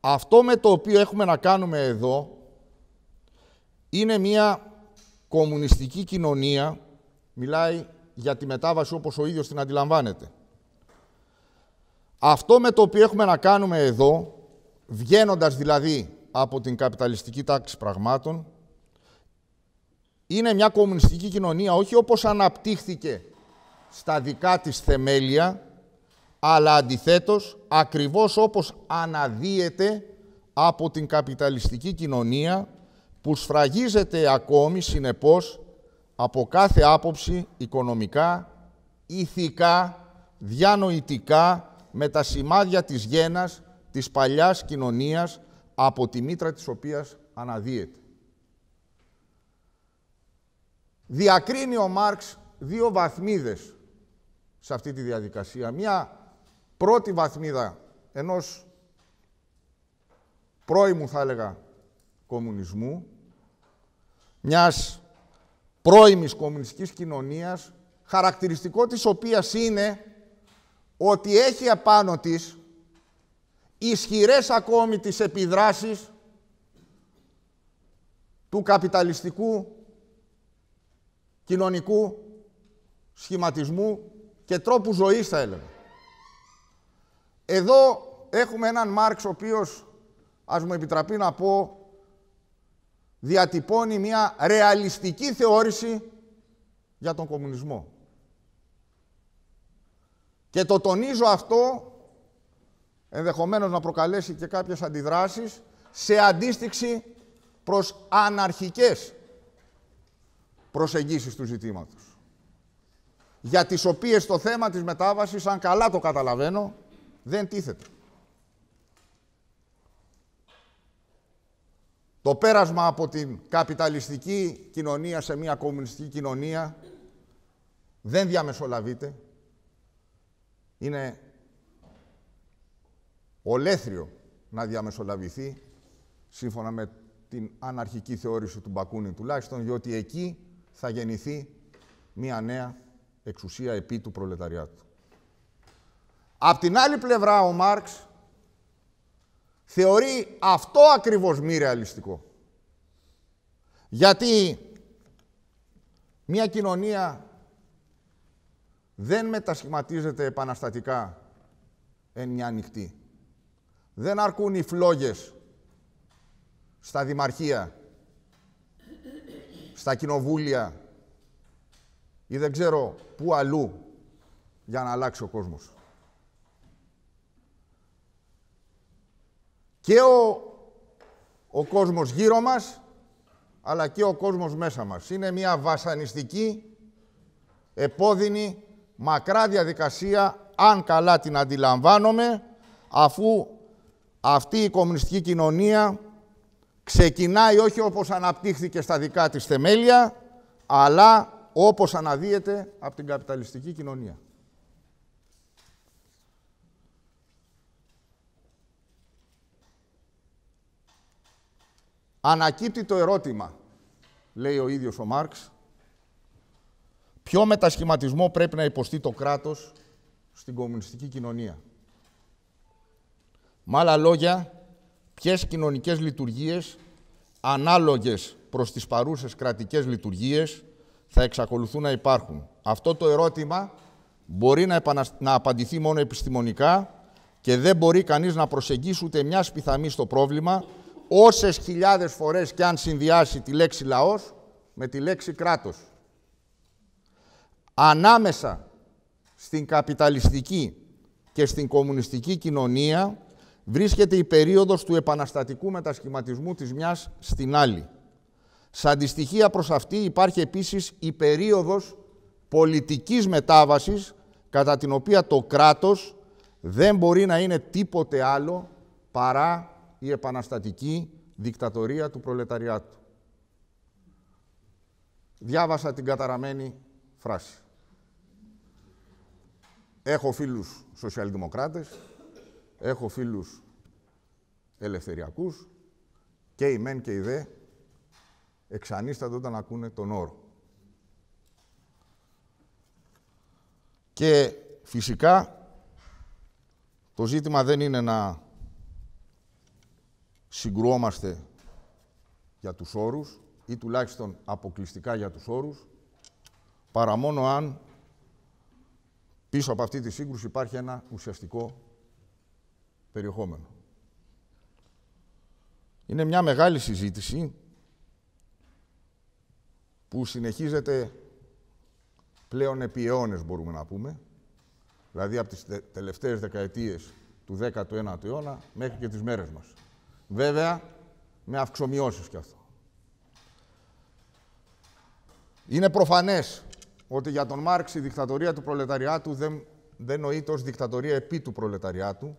Αυτό με το οποίο έχουμε να κάνουμε εδώ είναι μια κομμουνιστική κοινωνία, μιλάει για τη μετάβαση όπως ο ίδιος την αντιλαμβάνεται. Αυτό με το οποίο έχουμε να κάνουμε εδώ, βγαίνοντας δηλαδή από την καπιταλιστική τάξη πραγμάτων, είναι μια κομμουνιστική κοινωνία όχι όπως αναπτύχθηκε στα δικά της θεμέλια, αλλά αντιθέτως ακριβώς όπως αναδύεται από την καπιταλιστική κοινωνία που σφραγίζεται ακόμη συνεπώς από κάθε άποψη οικονομικά, ηθικά, διανοητικά με τα σημάδια της γένας της παλιάς κοινωνίας από τη μήτρα της οποίας αναδύεται. Διακρίνει ο Μάρξ δύο βαθμίδες σε αυτή τη διαδικασία. Μία πρώτη βαθμίδα ενός πρώιμου, θα έλεγα, κομμουνισμού, μιας πρώιμης κομμουνιστικής κοινωνίας, χαρακτηριστικό της οποίας είναι ότι έχει απάνω της ισχυρές ακόμη τις επιδράσεις του καπιταλιστικού κοινωνικού σχηματισμού και τρόπου ζωής θα έλεγα. Εδώ έχουμε έναν Μάρξ ο οποίος, ας μου επιτραπεί να πω, διατυπώνει μια ρεαλιστική θεώρηση για τον κομμουνισμό. Και το τονίζω αυτό, ενδεχομένως να προκαλέσει και κάποιες αντιδράσεις, σε αντίστοιξη προς αναρχικές προσεγγίσεις του ζητήματος. Για τις οποίες το θέμα της μετάβασης, αν καλά το καταλαβαίνω, δεν τίθεται. Το πέρασμα από την καπιταλιστική κοινωνία σε μια κομμουνιστική κοινωνία δεν διαμεσολαβείται. Είναι ολέθριο να διαμεσολαβηθεί σύμφωνα με την αναρχική θεώρηση του Μπακούνη, τουλάχιστον, διότι εκεί θα γεννηθεί μία νέα εξουσία επί του προλεταριάτου. Απ' την άλλη πλευρά ο Μάρξ θεωρεί αυτό ακριβώς μη ρεαλιστικό. Γιατί μια κοινωνία δεν μετασχηματίζεται επαναστατικά εν μια νυχτή. Δεν αρκούν οι φλόγες στα δημαρχία στα κοινοβούλια ή δεν ξέρω πού αλλού για να αλλάξει ο κόσμος. Και ο, ο κόσμος γύρω μας, αλλά και ο κόσμος μέσα μας. Είναι μια βασανιστική, επώδυνη, μακρά διαδικασία, αν καλά την αντιλαμβάνομαι, αφού αυτή η κομμουνιστική κοινωνία ξεκινάει όχι όπως αναπτύχθηκε στα δικά της θεμέλια, αλλά όπως αναδύεται από την καπιταλιστική κοινωνία. Ανακύπτει το ερώτημα, λέει ο ίδιος ο Μάρξ, ποιο μετασχηματισμό πρέπει να υποστεί το κράτος στην κομμουνιστική κοινωνία. Με άλλα λόγια, ποιες κοινωνικές λειτουργίες ανάλογες προς τις παρούσες κρατικές λειτουργίες θα εξακολουθούν να υπάρχουν. Αυτό το ερώτημα μπορεί να, να απαντηθεί μόνο επιστημονικά και δεν μπορεί κανείς να προσεγγίσει ούτε μια σπιθαμή στο πρόβλημα όσες χιλιάδες φορές και αν συνδυάσει τη λέξη λαός με τη λέξη κράτος. Ανάμεσα στην καπιταλιστική και στην κομμουνιστική κοινωνία βρίσκεται η περίοδος του επαναστατικού μετασχηματισμού της μιας στην άλλη. Σαν αντιστοιχεία προς αυτή υπάρχει επίσης η περίοδος πολιτικής μετάβασης κατά την οποία το κράτος δεν μπορεί να είναι τίποτε άλλο παρά η επαναστατική δικτατορία του προλεταριάτου. Διάβασα την καταραμένη φράση. Έχω φίλους σοσιαλδημοκράτες, έχω φίλους ελευθεριακούς και οι μεν και οι δε εξανίστανται όταν ακούνε τον όρο. Και φυσικά το ζήτημα δεν είναι να συγκρουόμαστε για τους όρους ή τουλάχιστον αποκλειστικά για τους όρους, παρά μόνο αν πίσω από αυτή τη σύγκρουση υπάρχει ένα ουσιαστικό περιεχόμενο. Είναι μια μεγάλη συζήτηση που συνεχίζεται πλέον επί αιώνες, μπορούμε να πούμε, δηλαδή από τις τελευταίες δεκαετίες του 19ου αιώνα μέχρι και τις μέρες μας. Βέβαια, με αυξομοιώσεις κι αυτό. Είναι προφανές ότι για τον Μάρξ η δικτατορία του προλεταριάτου δεν, δεν νοείται ως δικτατορία επί του προλεταριάτου,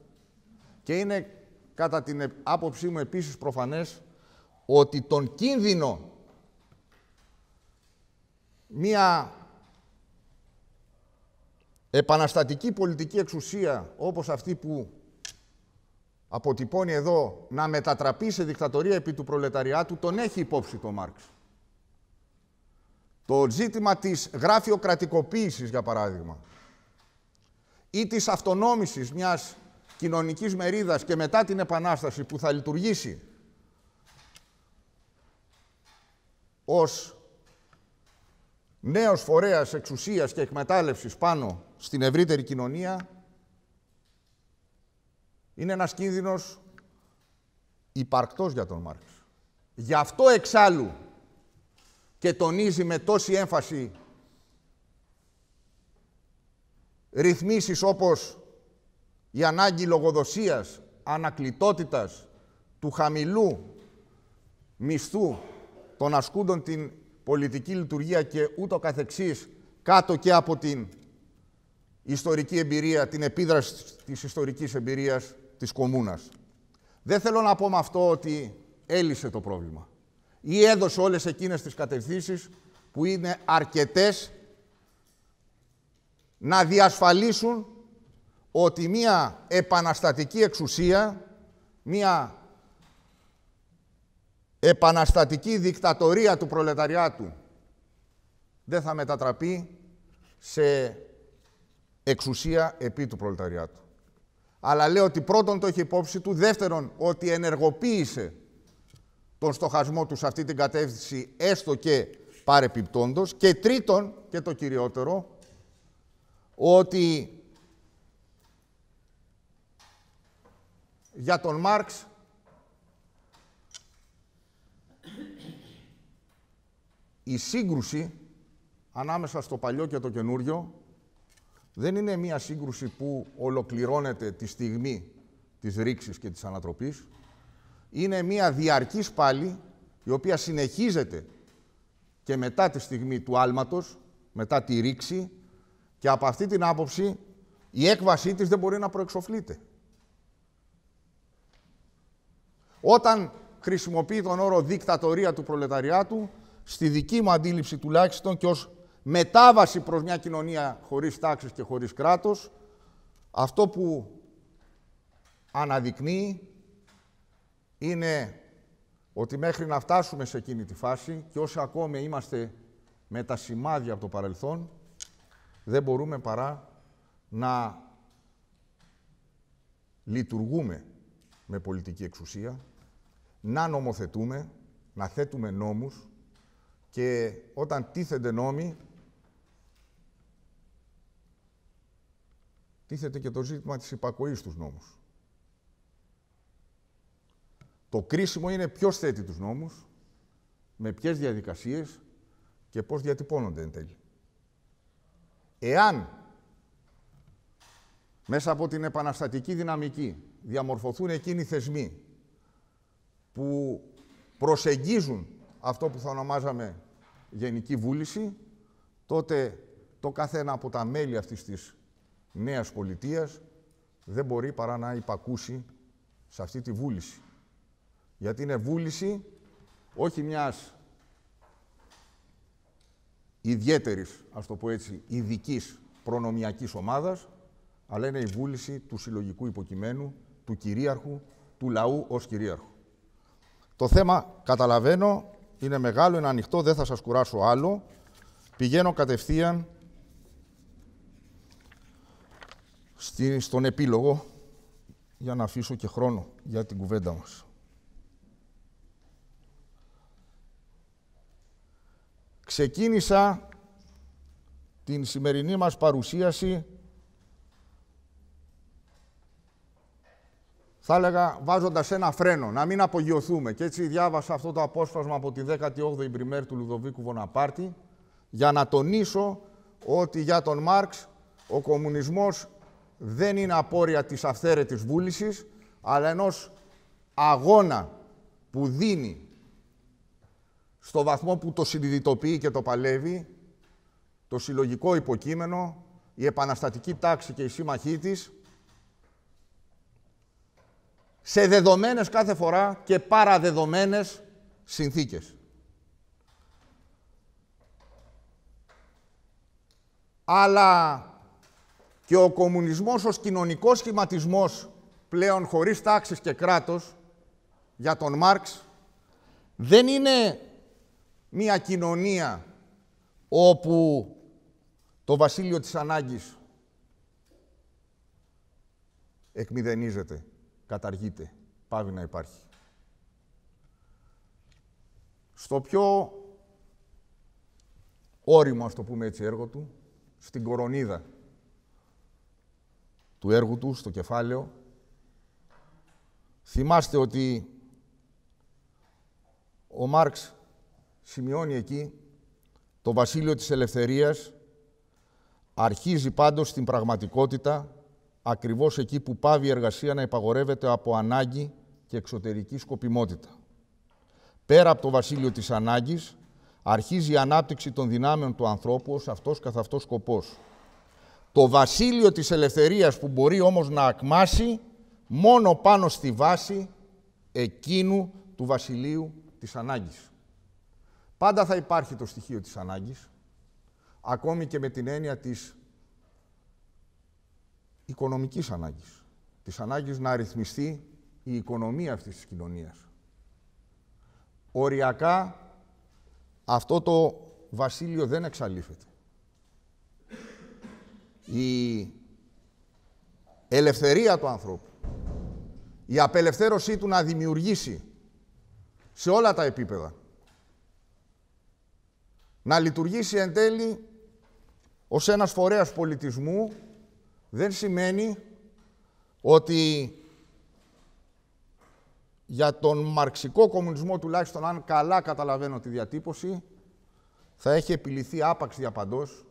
και είναι κατά την άποψή μου επίσης προφανές ότι τον κίνδυνο μία επαναστατική πολιτική εξουσία όπως αυτή που αποτυπώνει εδώ να μετατραπεί σε δικτατορία επί του προλεταριάτου, τον έχει υπόψη το Μάρξ. Το ζήτημα της γραφειοκρατικοποίησης, για παράδειγμα, ή της αυτονόμησης μιας κοινωνικής μερίδας και μετά την Επανάσταση που θα λειτουργήσει ως νέος φορέας εξουσίας και εκμετάλλευσης πάνω στην ευρύτερη κοινωνία είναι ένας κίνδυνος υπαρκτός για τον Μάρξ. Γι' αυτό εξάλλου και τονίζει με τόση έμφαση ρυθμίσεις όπως η ανάγκη λογοδοσίας, ανακλητότητας, του χαμηλού μισθού των ασκούντων την πολιτική λειτουργία και ούτω καθεξής κάτω και από την ιστορική εμπειρία, την επίδραση της ιστορικής εμπειρίας της κομμούνας. Δεν θέλω να πω με αυτό ότι έλυσε το πρόβλημα ή έδωσε όλες εκείνες τις κατευθύνσεις που είναι αρκετές να διασφαλίσουν ότι μία επαναστατική εξουσία, μία επαναστατική δικτατορία του προλεταριάτου δεν θα μετατραπεί σε εξουσία επί του προλεταριάτου. Αλλά λέω ότι πρώτον το έχει υπόψη του, δεύτερον ότι ενεργοποίησε τον στοχασμό του σε αυτή την κατεύθυνση έστω και παρεπιπτόντος και τρίτον και το κυριότερο ότι για τον Μάρξ. Η σύγκρουση ανάμεσα στο παλιό και το καινούριο δεν είναι μία σύγκρουση που ολοκληρώνεται τη στιγμή της ρήξης και της ανατροπής. Είναι μία διαρκής πάλι, η οποία συνεχίζεται και μετά τη στιγμή του άλματος, μετά τη ρήξη, και από αυτή την άποψη η έκβασή της δεν μπορεί να προεξοφλείται. Όταν χρησιμοποιεί τον όρο δικτατορία του προλεταριάτου, στη δική μου αντίληψη τουλάχιστον και ως μετάβαση προς μια κοινωνία χωρίς τάξεις και χωρίς κράτος, αυτό που αναδεικνύει είναι ότι μέχρι να φτάσουμε σε εκείνη τη φάση και όσοι ακόμη είμαστε με τα σημάδια από το παρελθόν, δεν μπορούμε παρά να λειτουργούμε με πολιτική εξουσία, να νομοθετούμε, να θέτουμε νόμους και όταν τίθενται νόμοι, τίθεται και το ζήτημα της υπακοής στους νόμους. Το κρίσιμο είναι ποιος θέτει τους νόμους, με ποιες διαδικασίες και πώς διατυπώνονται εν τέλει. Εάν μέσα από την επαναστατική δυναμική διαμορφωθούν εκείνοι οι θεσμοί που προσεγγίζουν αυτό που θα ονομάζαμε γενική βούληση, τότε το καθένα από τα μέλη αυτής της νέας πολιτείας δεν μπορεί παρά να υπακούσει σε αυτή τη βούληση. Γιατί είναι βούληση όχι μιας ιδιαίτερης, ας το πω έτσι, ειδικής προνομιακής ομάδας, αλλά είναι η βούληση του συλλογικού υποκειμένου, του κυρίαρχου, του λαού ως κυρίαρχου. Το θέμα, καταλαβαίνω, είναι μεγάλο, είναι ανοιχτό, δεν θα σας κουράσω άλλο. Πηγαίνω κατευθείαν στον επίλογο για να αφήσω και χρόνο για την κουβέντα μας. Ξεκίνησα την σημερινή μας παρουσίαση θα έλεγα βάζοντας ένα φρένο, να μην απογειωθούμε. Και έτσι διάβασα αυτό το απόσπασμα από τη 18η Πριμέρ του Λουδοβίκου Βοναπάρτη για να τονίσω ότι για τον Μάρξ ο κομμουνισμός δεν είναι απόρρια της αυθαίρετης βούλησης, αλλά ενός αγώνα που δίνει στο βαθμό που το συνειδητοποιεί και το παλεύει, το συλλογικό υποκείμενο, η επαναστατική τάξη και η σύμμαχοί της, σε δεδομένες κάθε φορά και παραδεδομένες συνθήκες. Αλλά και ο κομμουνισμός ως κοινωνικός σχηματισμός πλέον χωρίς τάξεις και κράτος για τον Μάρξ δεν είναι μια κοινωνία όπου το βασίλειο της ανάγκης εκμηδενίζεται καταργείται, πάβει να υπάρχει. Στο πιο όριμο, ας το πούμε έτσι, έργο του, στην κορονίδα του έργου του, στο κεφάλαιο, θυμάστε ότι ο Μάρξ σημειώνει εκεί το βασίλειο της ελευθερίας αρχίζει πάντως στην πραγματικότητα ακριβώς εκεί που πάβει η εργασία να υπαγορεύεται από ανάγκη και εξωτερική σκοπιμότητα. Πέρα από το βασίλειο της ανάγκης, αρχίζει η ανάπτυξη των δυνάμεων του ανθρώπου ως αυτός καθ' αυτός σκοπός. Το βασίλειο της ελευθερίας που μπορεί όμως να ακμάσει μόνο πάνω στη βάση εκείνου του βασιλείου της ανάγκης. Πάντα θα υπάρχει το στοιχείο της ανάγκης, ακόμη και με την έννοια της οικονομικής ανάγκης. Της ανάγκης να ρυθμιστεί η οικονομία αυτής της κοινωνίας. Οριακά αυτό το βασίλειο δεν εξαλείφεται. Η ελευθερία του ανθρώπου, η απελευθέρωσή του να δημιουργήσει σε όλα τα επίπεδα, να λειτουργήσει εν τέλει ως ένας φορέας πολιτισμού δεν σημαίνει ότι για τον μαρξικό κομμουνισμό, τουλάχιστον αν καλά καταλαβαίνω τη διατύπωση, θα έχει επιληθεί άπαξ διαπαντός,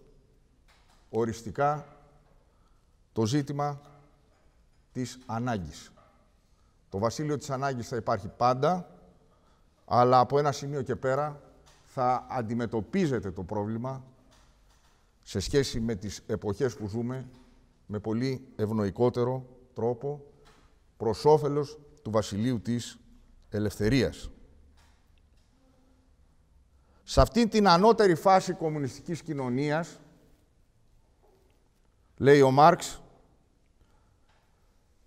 οριστικά, το ζήτημα της ανάγκης. Το βασίλειο της ανάγκης θα υπάρχει πάντα, αλλά από ένα σημείο και πέρα θα αντιμετωπίζεται το πρόβλημα σε σχέση με τις εποχές που ζούμε με πολύ ευνοϊκότερο τρόπο προς όφελος του βασιλείου της ελευθερίας. Σε αυτή την ανώτερη φάση κομμουνιστικής κοινωνίας, λέει ο Μάρξ,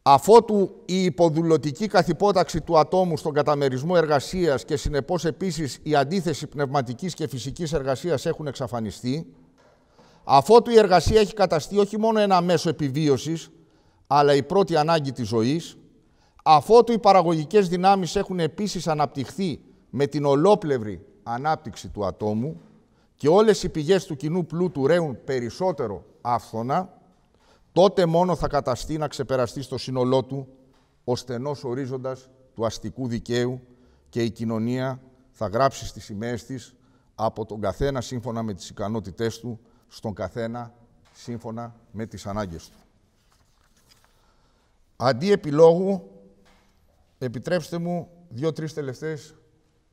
αφότου η υποδουλωτική καθυπόταξη του ατόμου στον καταμερισμό εργασίας και συνεπώς επίσης η αντίθεση πνευματικής και φυσικής εργασίας έχουν εξαφανιστεί, Αφότου η εργασία έχει καταστεί όχι μόνο ένα μέσο επιβίωσης, αλλά η πρώτη ανάγκη της ζωής, αφότου οι παραγωγικές δυνάμεις έχουν επίσης αναπτυχθεί με την ολόπλευρη ανάπτυξη του ατόμου και όλες οι πηγές του κοινού πλούτου ρέουν περισσότερο άφθονα, τότε μόνο θα καταστεί να ξεπεραστεί στο σύνολό του ο στενός ορίζοντας του αστικού δικαίου και η κοινωνία θα γράψει στις σημαίες της από τον καθένα σύμφωνα με τις ικανότητές του στον καθένα σύμφωνα με τις ανάγκες του. Αντί επιλόγου, επιτρέψτε μου δύο-τρεις τελευταίες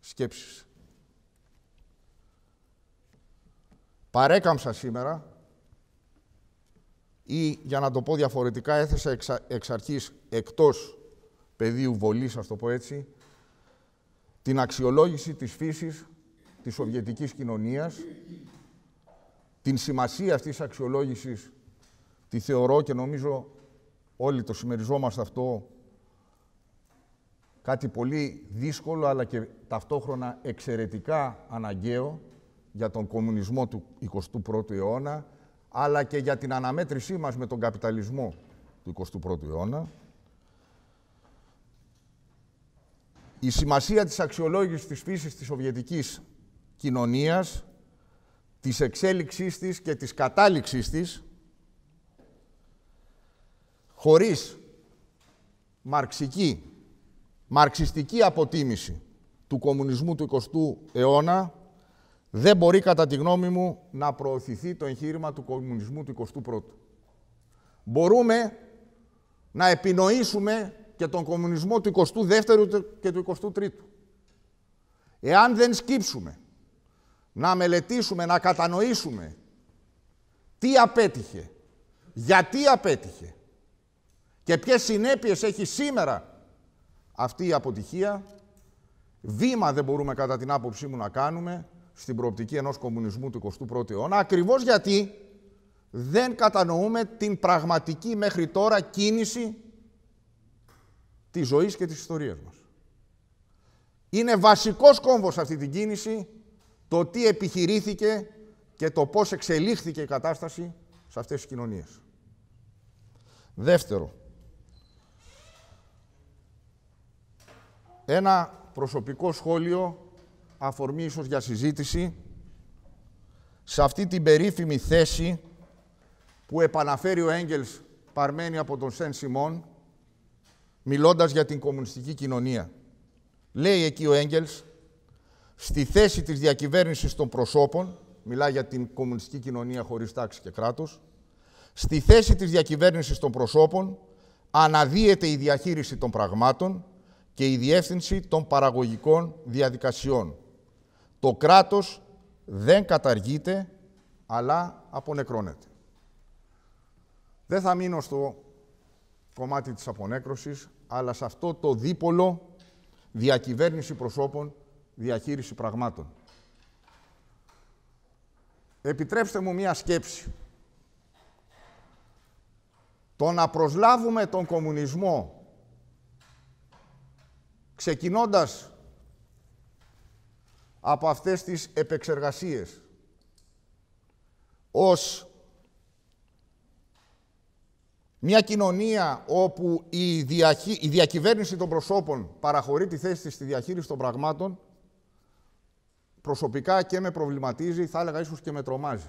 σκέψεις. Παρέκαμψα σήμερα ή για να το πω διαφορετικά έθεσα εξ αρχής εκτός πεδίου βολής, ας το πω έτσι, την αξιολόγηση της φύσης της Σοβιετικής κοινωνίας την σημασία αυτής της αξιολόγησης τη θεωρώ και νομίζω όλοι το συμμεριζόμαστε αυτό κάτι πολύ δύσκολο αλλά και ταυτόχρονα εξαιρετικά αναγκαίο για τον κομμουνισμό του 21ου αιώνα αλλά και για την αναμέτρησή μας με τον καπιταλισμό του 21ου αιώνα. Η σημασία της αξιολόγησης της φύσης της σοβιετικής κοινωνίας της εξέλιξής της και της κατάληξής της χωρίς μαρξική, μαρξιστική αποτίμηση του κομμουνισμού του 20ου αιώνα δεν μπορεί κατά τη γνώμη μου να προωθηθεί το εγχείρημα του κομμουνισμού του 21ου. Μπορούμε να επινοήσουμε και τον κομμουνισμό του 22ου και του 23ου. Εάν δεν σκύψουμε να μελετήσουμε, να κατανοήσουμε τι απέτυχε, γιατί απέτυχε και ποιες συνέπειες έχει σήμερα αυτή η αποτυχία, βήμα δεν μπορούμε κατά την άποψή μου να κάνουμε στην προοπτική ενός κομμουνισμού του 21ου αιώνα, ακριβώς γιατί δεν κατανοούμε την πραγματική μέχρι τώρα κίνηση της ζωής και της ιστορίας μας. Είναι βασικός κόμβος αυτή την κίνηση το τι επιχειρήθηκε και το πώς εξελίχθηκε η κατάσταση σε αυτές τις κοινωνίες. Δεύτερο, ένα προσωπικό σχόλιο αφορμή ίσως για συζήτηση σε αυτή την περίφημη θέση που επαναφέρει ο Έγγελς παρμένη από τον Σεν Σιμών μιλώντας για την κομμουνιστική κοινωνία. Λέει εκεί ο Έγγελς στη θέση της διακυβέρνησης των προσώπων, μιλά για την κομμουνιστική κοινωνία χωρίς τάξη και κράτος, στη θέση της διακυβέρνησης των προσώπων αναδύεται η διαχείριση των πραγμάτων και η διεύθυνση των παραγωγικών διαδικασιών. Το κράτος δεν καταργείται, αλλά απονεκρώνεται. Δεν θα μείνω στο κομμάτι της απονέκρωσης, αλλά σε αυτό το δίπολο διακυβέρνηση προσώπων διαχείριση πραγμάτων. Επιτρέψτε μου μία σκέψη. Το να προσλάβουμε τον κομμουνισμό ξεκινώντας από αυτές τις επεξεργασίες ως μια κοινωνία όπου η, η διακυβέρνηση των προσώπων παραχωρεί τη θέση της στη διαχείριση των πραγμάτων προσωπικά και με προβληματίζει, θα έλεγα ίσως και με τρομάζει.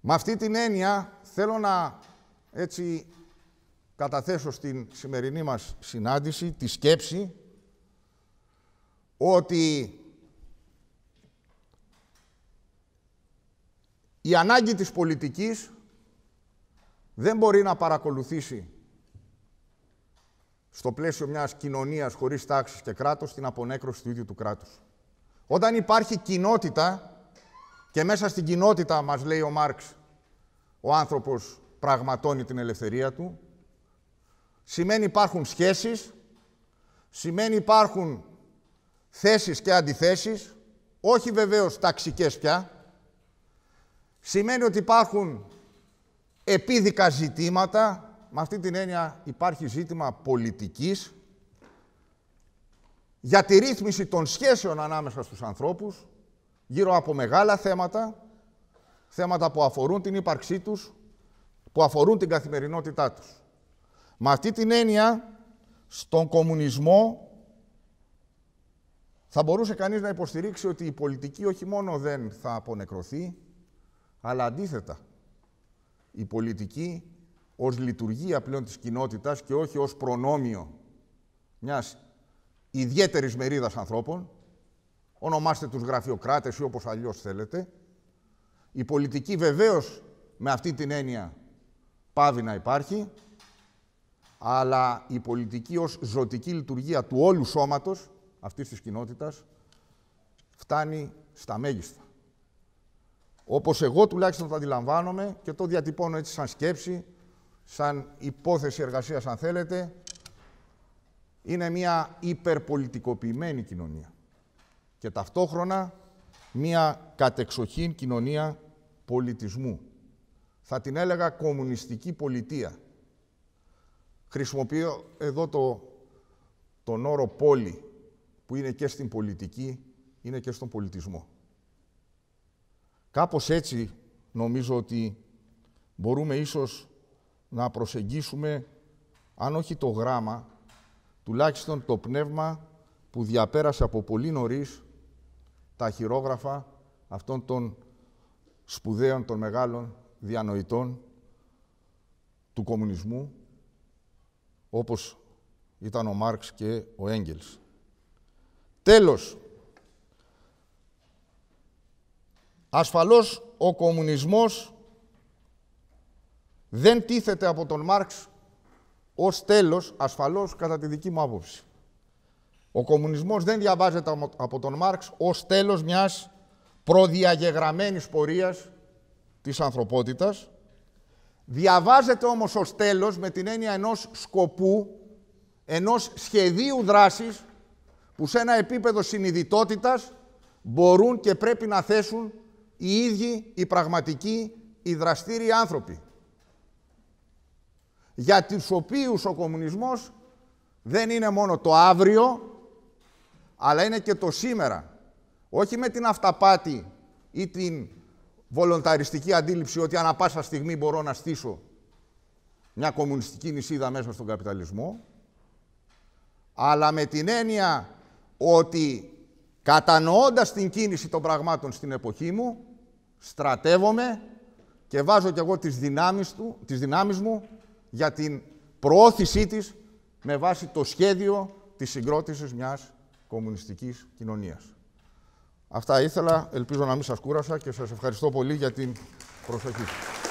Με αυτή την έννοια θέλω να έτσι καταθέσω στην σημερινή μας συνάντηση τη σκέψη ότι η ανάγκη της πολιτικής δεν μπορεί να παρακολουθήσει στο πλαίσιο μιας κοινωνίας χωρίς τάξη και κράτος την απονέκρωση του ίδιου του κράτους. Όταν υπάρχει κοινότητα και μέσα στην κοινότητα, μας λέει ο Μάρξ, ο άνθρωπος πραγματώνει την ελευθερία του, σημαίνει υπάρχουν σχέσεις, σημαίνει υπάρχουν θέσεις και αντιθέσεις, όχι βεβαίως ταξικές πια, σημαίνει ότι υπάρχουν επίδικα ζητήματα, με αυτή την έννοια υπάρχει ζήτημα πολιτικής για τη ρύθμιση των σχέσεων ανάμεσα στους ανθρώπους γύρω από μεγάλα θέματα, θέματα που αφορούν την ύπαρξή τους, που αφορούν την καθημερινότητά τους. Με αυτή την έννοια, στον κομμουνισμό θα μπορούσε κανείς να υποστηρίξει ότι η πολιτική όχι μόνο δεν θα απονεκρωθεί, αλλά αντίθετα, η πολιτική ως λειτουργία πλέον της κοινότητας και όχι ως προνόμιο μιας ιδιαίτερης μερίδας ανθρώπων, ονομάστε τους γραφειοκράτες ή όπως αλλιώς θέλετε. Η πολιτική βεβαίως με αυτή την έννοια πάβει να υπάρχει, αλλά η πολιτική ως ζωτική λειτουργία του όλου σώματος αυτής της κοινότητας φτάνει στα μέγιστα. Όπως εγώ τουλάχιστον το αντιλαμβάνομαι και το διατυπώνω έτσι σαν σκέψη, σαν υπόθεση εργασίας αν θέλετε, είναι μια υπερπολιτικοποιημένη κοινωνία και ταυτόχρονα μια κατεξοχήν κοινωνία πολιτισμού. Θα την έλεγα κομμουνιστική πολιτεία. Χρησιμοποιώ εδώ το, τον όρο πόλη που είναι και στην πολιτική, είναι και στον πολιτισμό. Κάπως έτσι νομίζω ότι μπορούμε ίσως να προσεγγίσουμε, αν όχι το γράμμα, τουλάχιστον το πνεύμα που διαπέρασε από πολύ νωρίς τα χειρόγραφα αυτών των σπουδαίων, των μεγάλων διανοητών του κομμουνισμού, όπως ήταν ο Μάρξ και ο Έγγελς. Τέλος, ασφαλώς ο κομμουνισμός δεν τίθεται από τον Μάρξ ως τέλος, ασφαλώς, κατά τη δική μου άποψη. Ο κομμουνισμός δεν διαβάζεται από τον Μάρξ ως τέλος μιας προδιαγεγραμμένης πορείας της ανθρωπότητας. Διαβάζεται όμως ως τέλος με την έννοια ενός σκοπού, ενός σχεδίου δράσης που σε ένα επίπεδο συνειδητότητας μπορούν και πρέπει να θέσουν οι ίδιοι οι πραγματικοί, οι δραστήριοι άνθρωποι για τους οποίους ο κομμουνισμός δεν είναι μόνο το αύριο, αλλά είναι και το σήμερα. Όχι με την αυταπάτη ή την βολονταριστική αντίληψη ότι ανά πάσα στιγμή μπορώ να στήσω μια κομμουνιστική νησίδα μέσα στον καπιταλισμό, αλλά με την έννοια ότι κατανοώντας την κίνηση των πραγμάτων στην εποχή μου, στρατεύομαι και βάζω κι εγώ τις δυνάμεις, του, μου για την προώθησή της με βάση το σχέδιο της συγκρότησης μιας κομμουνιστικής κοινωνίας. Αυτά ήθελα, ελπίζω να μην σας κούρασα και σας ευχαριστώ πολύ για την προσοχή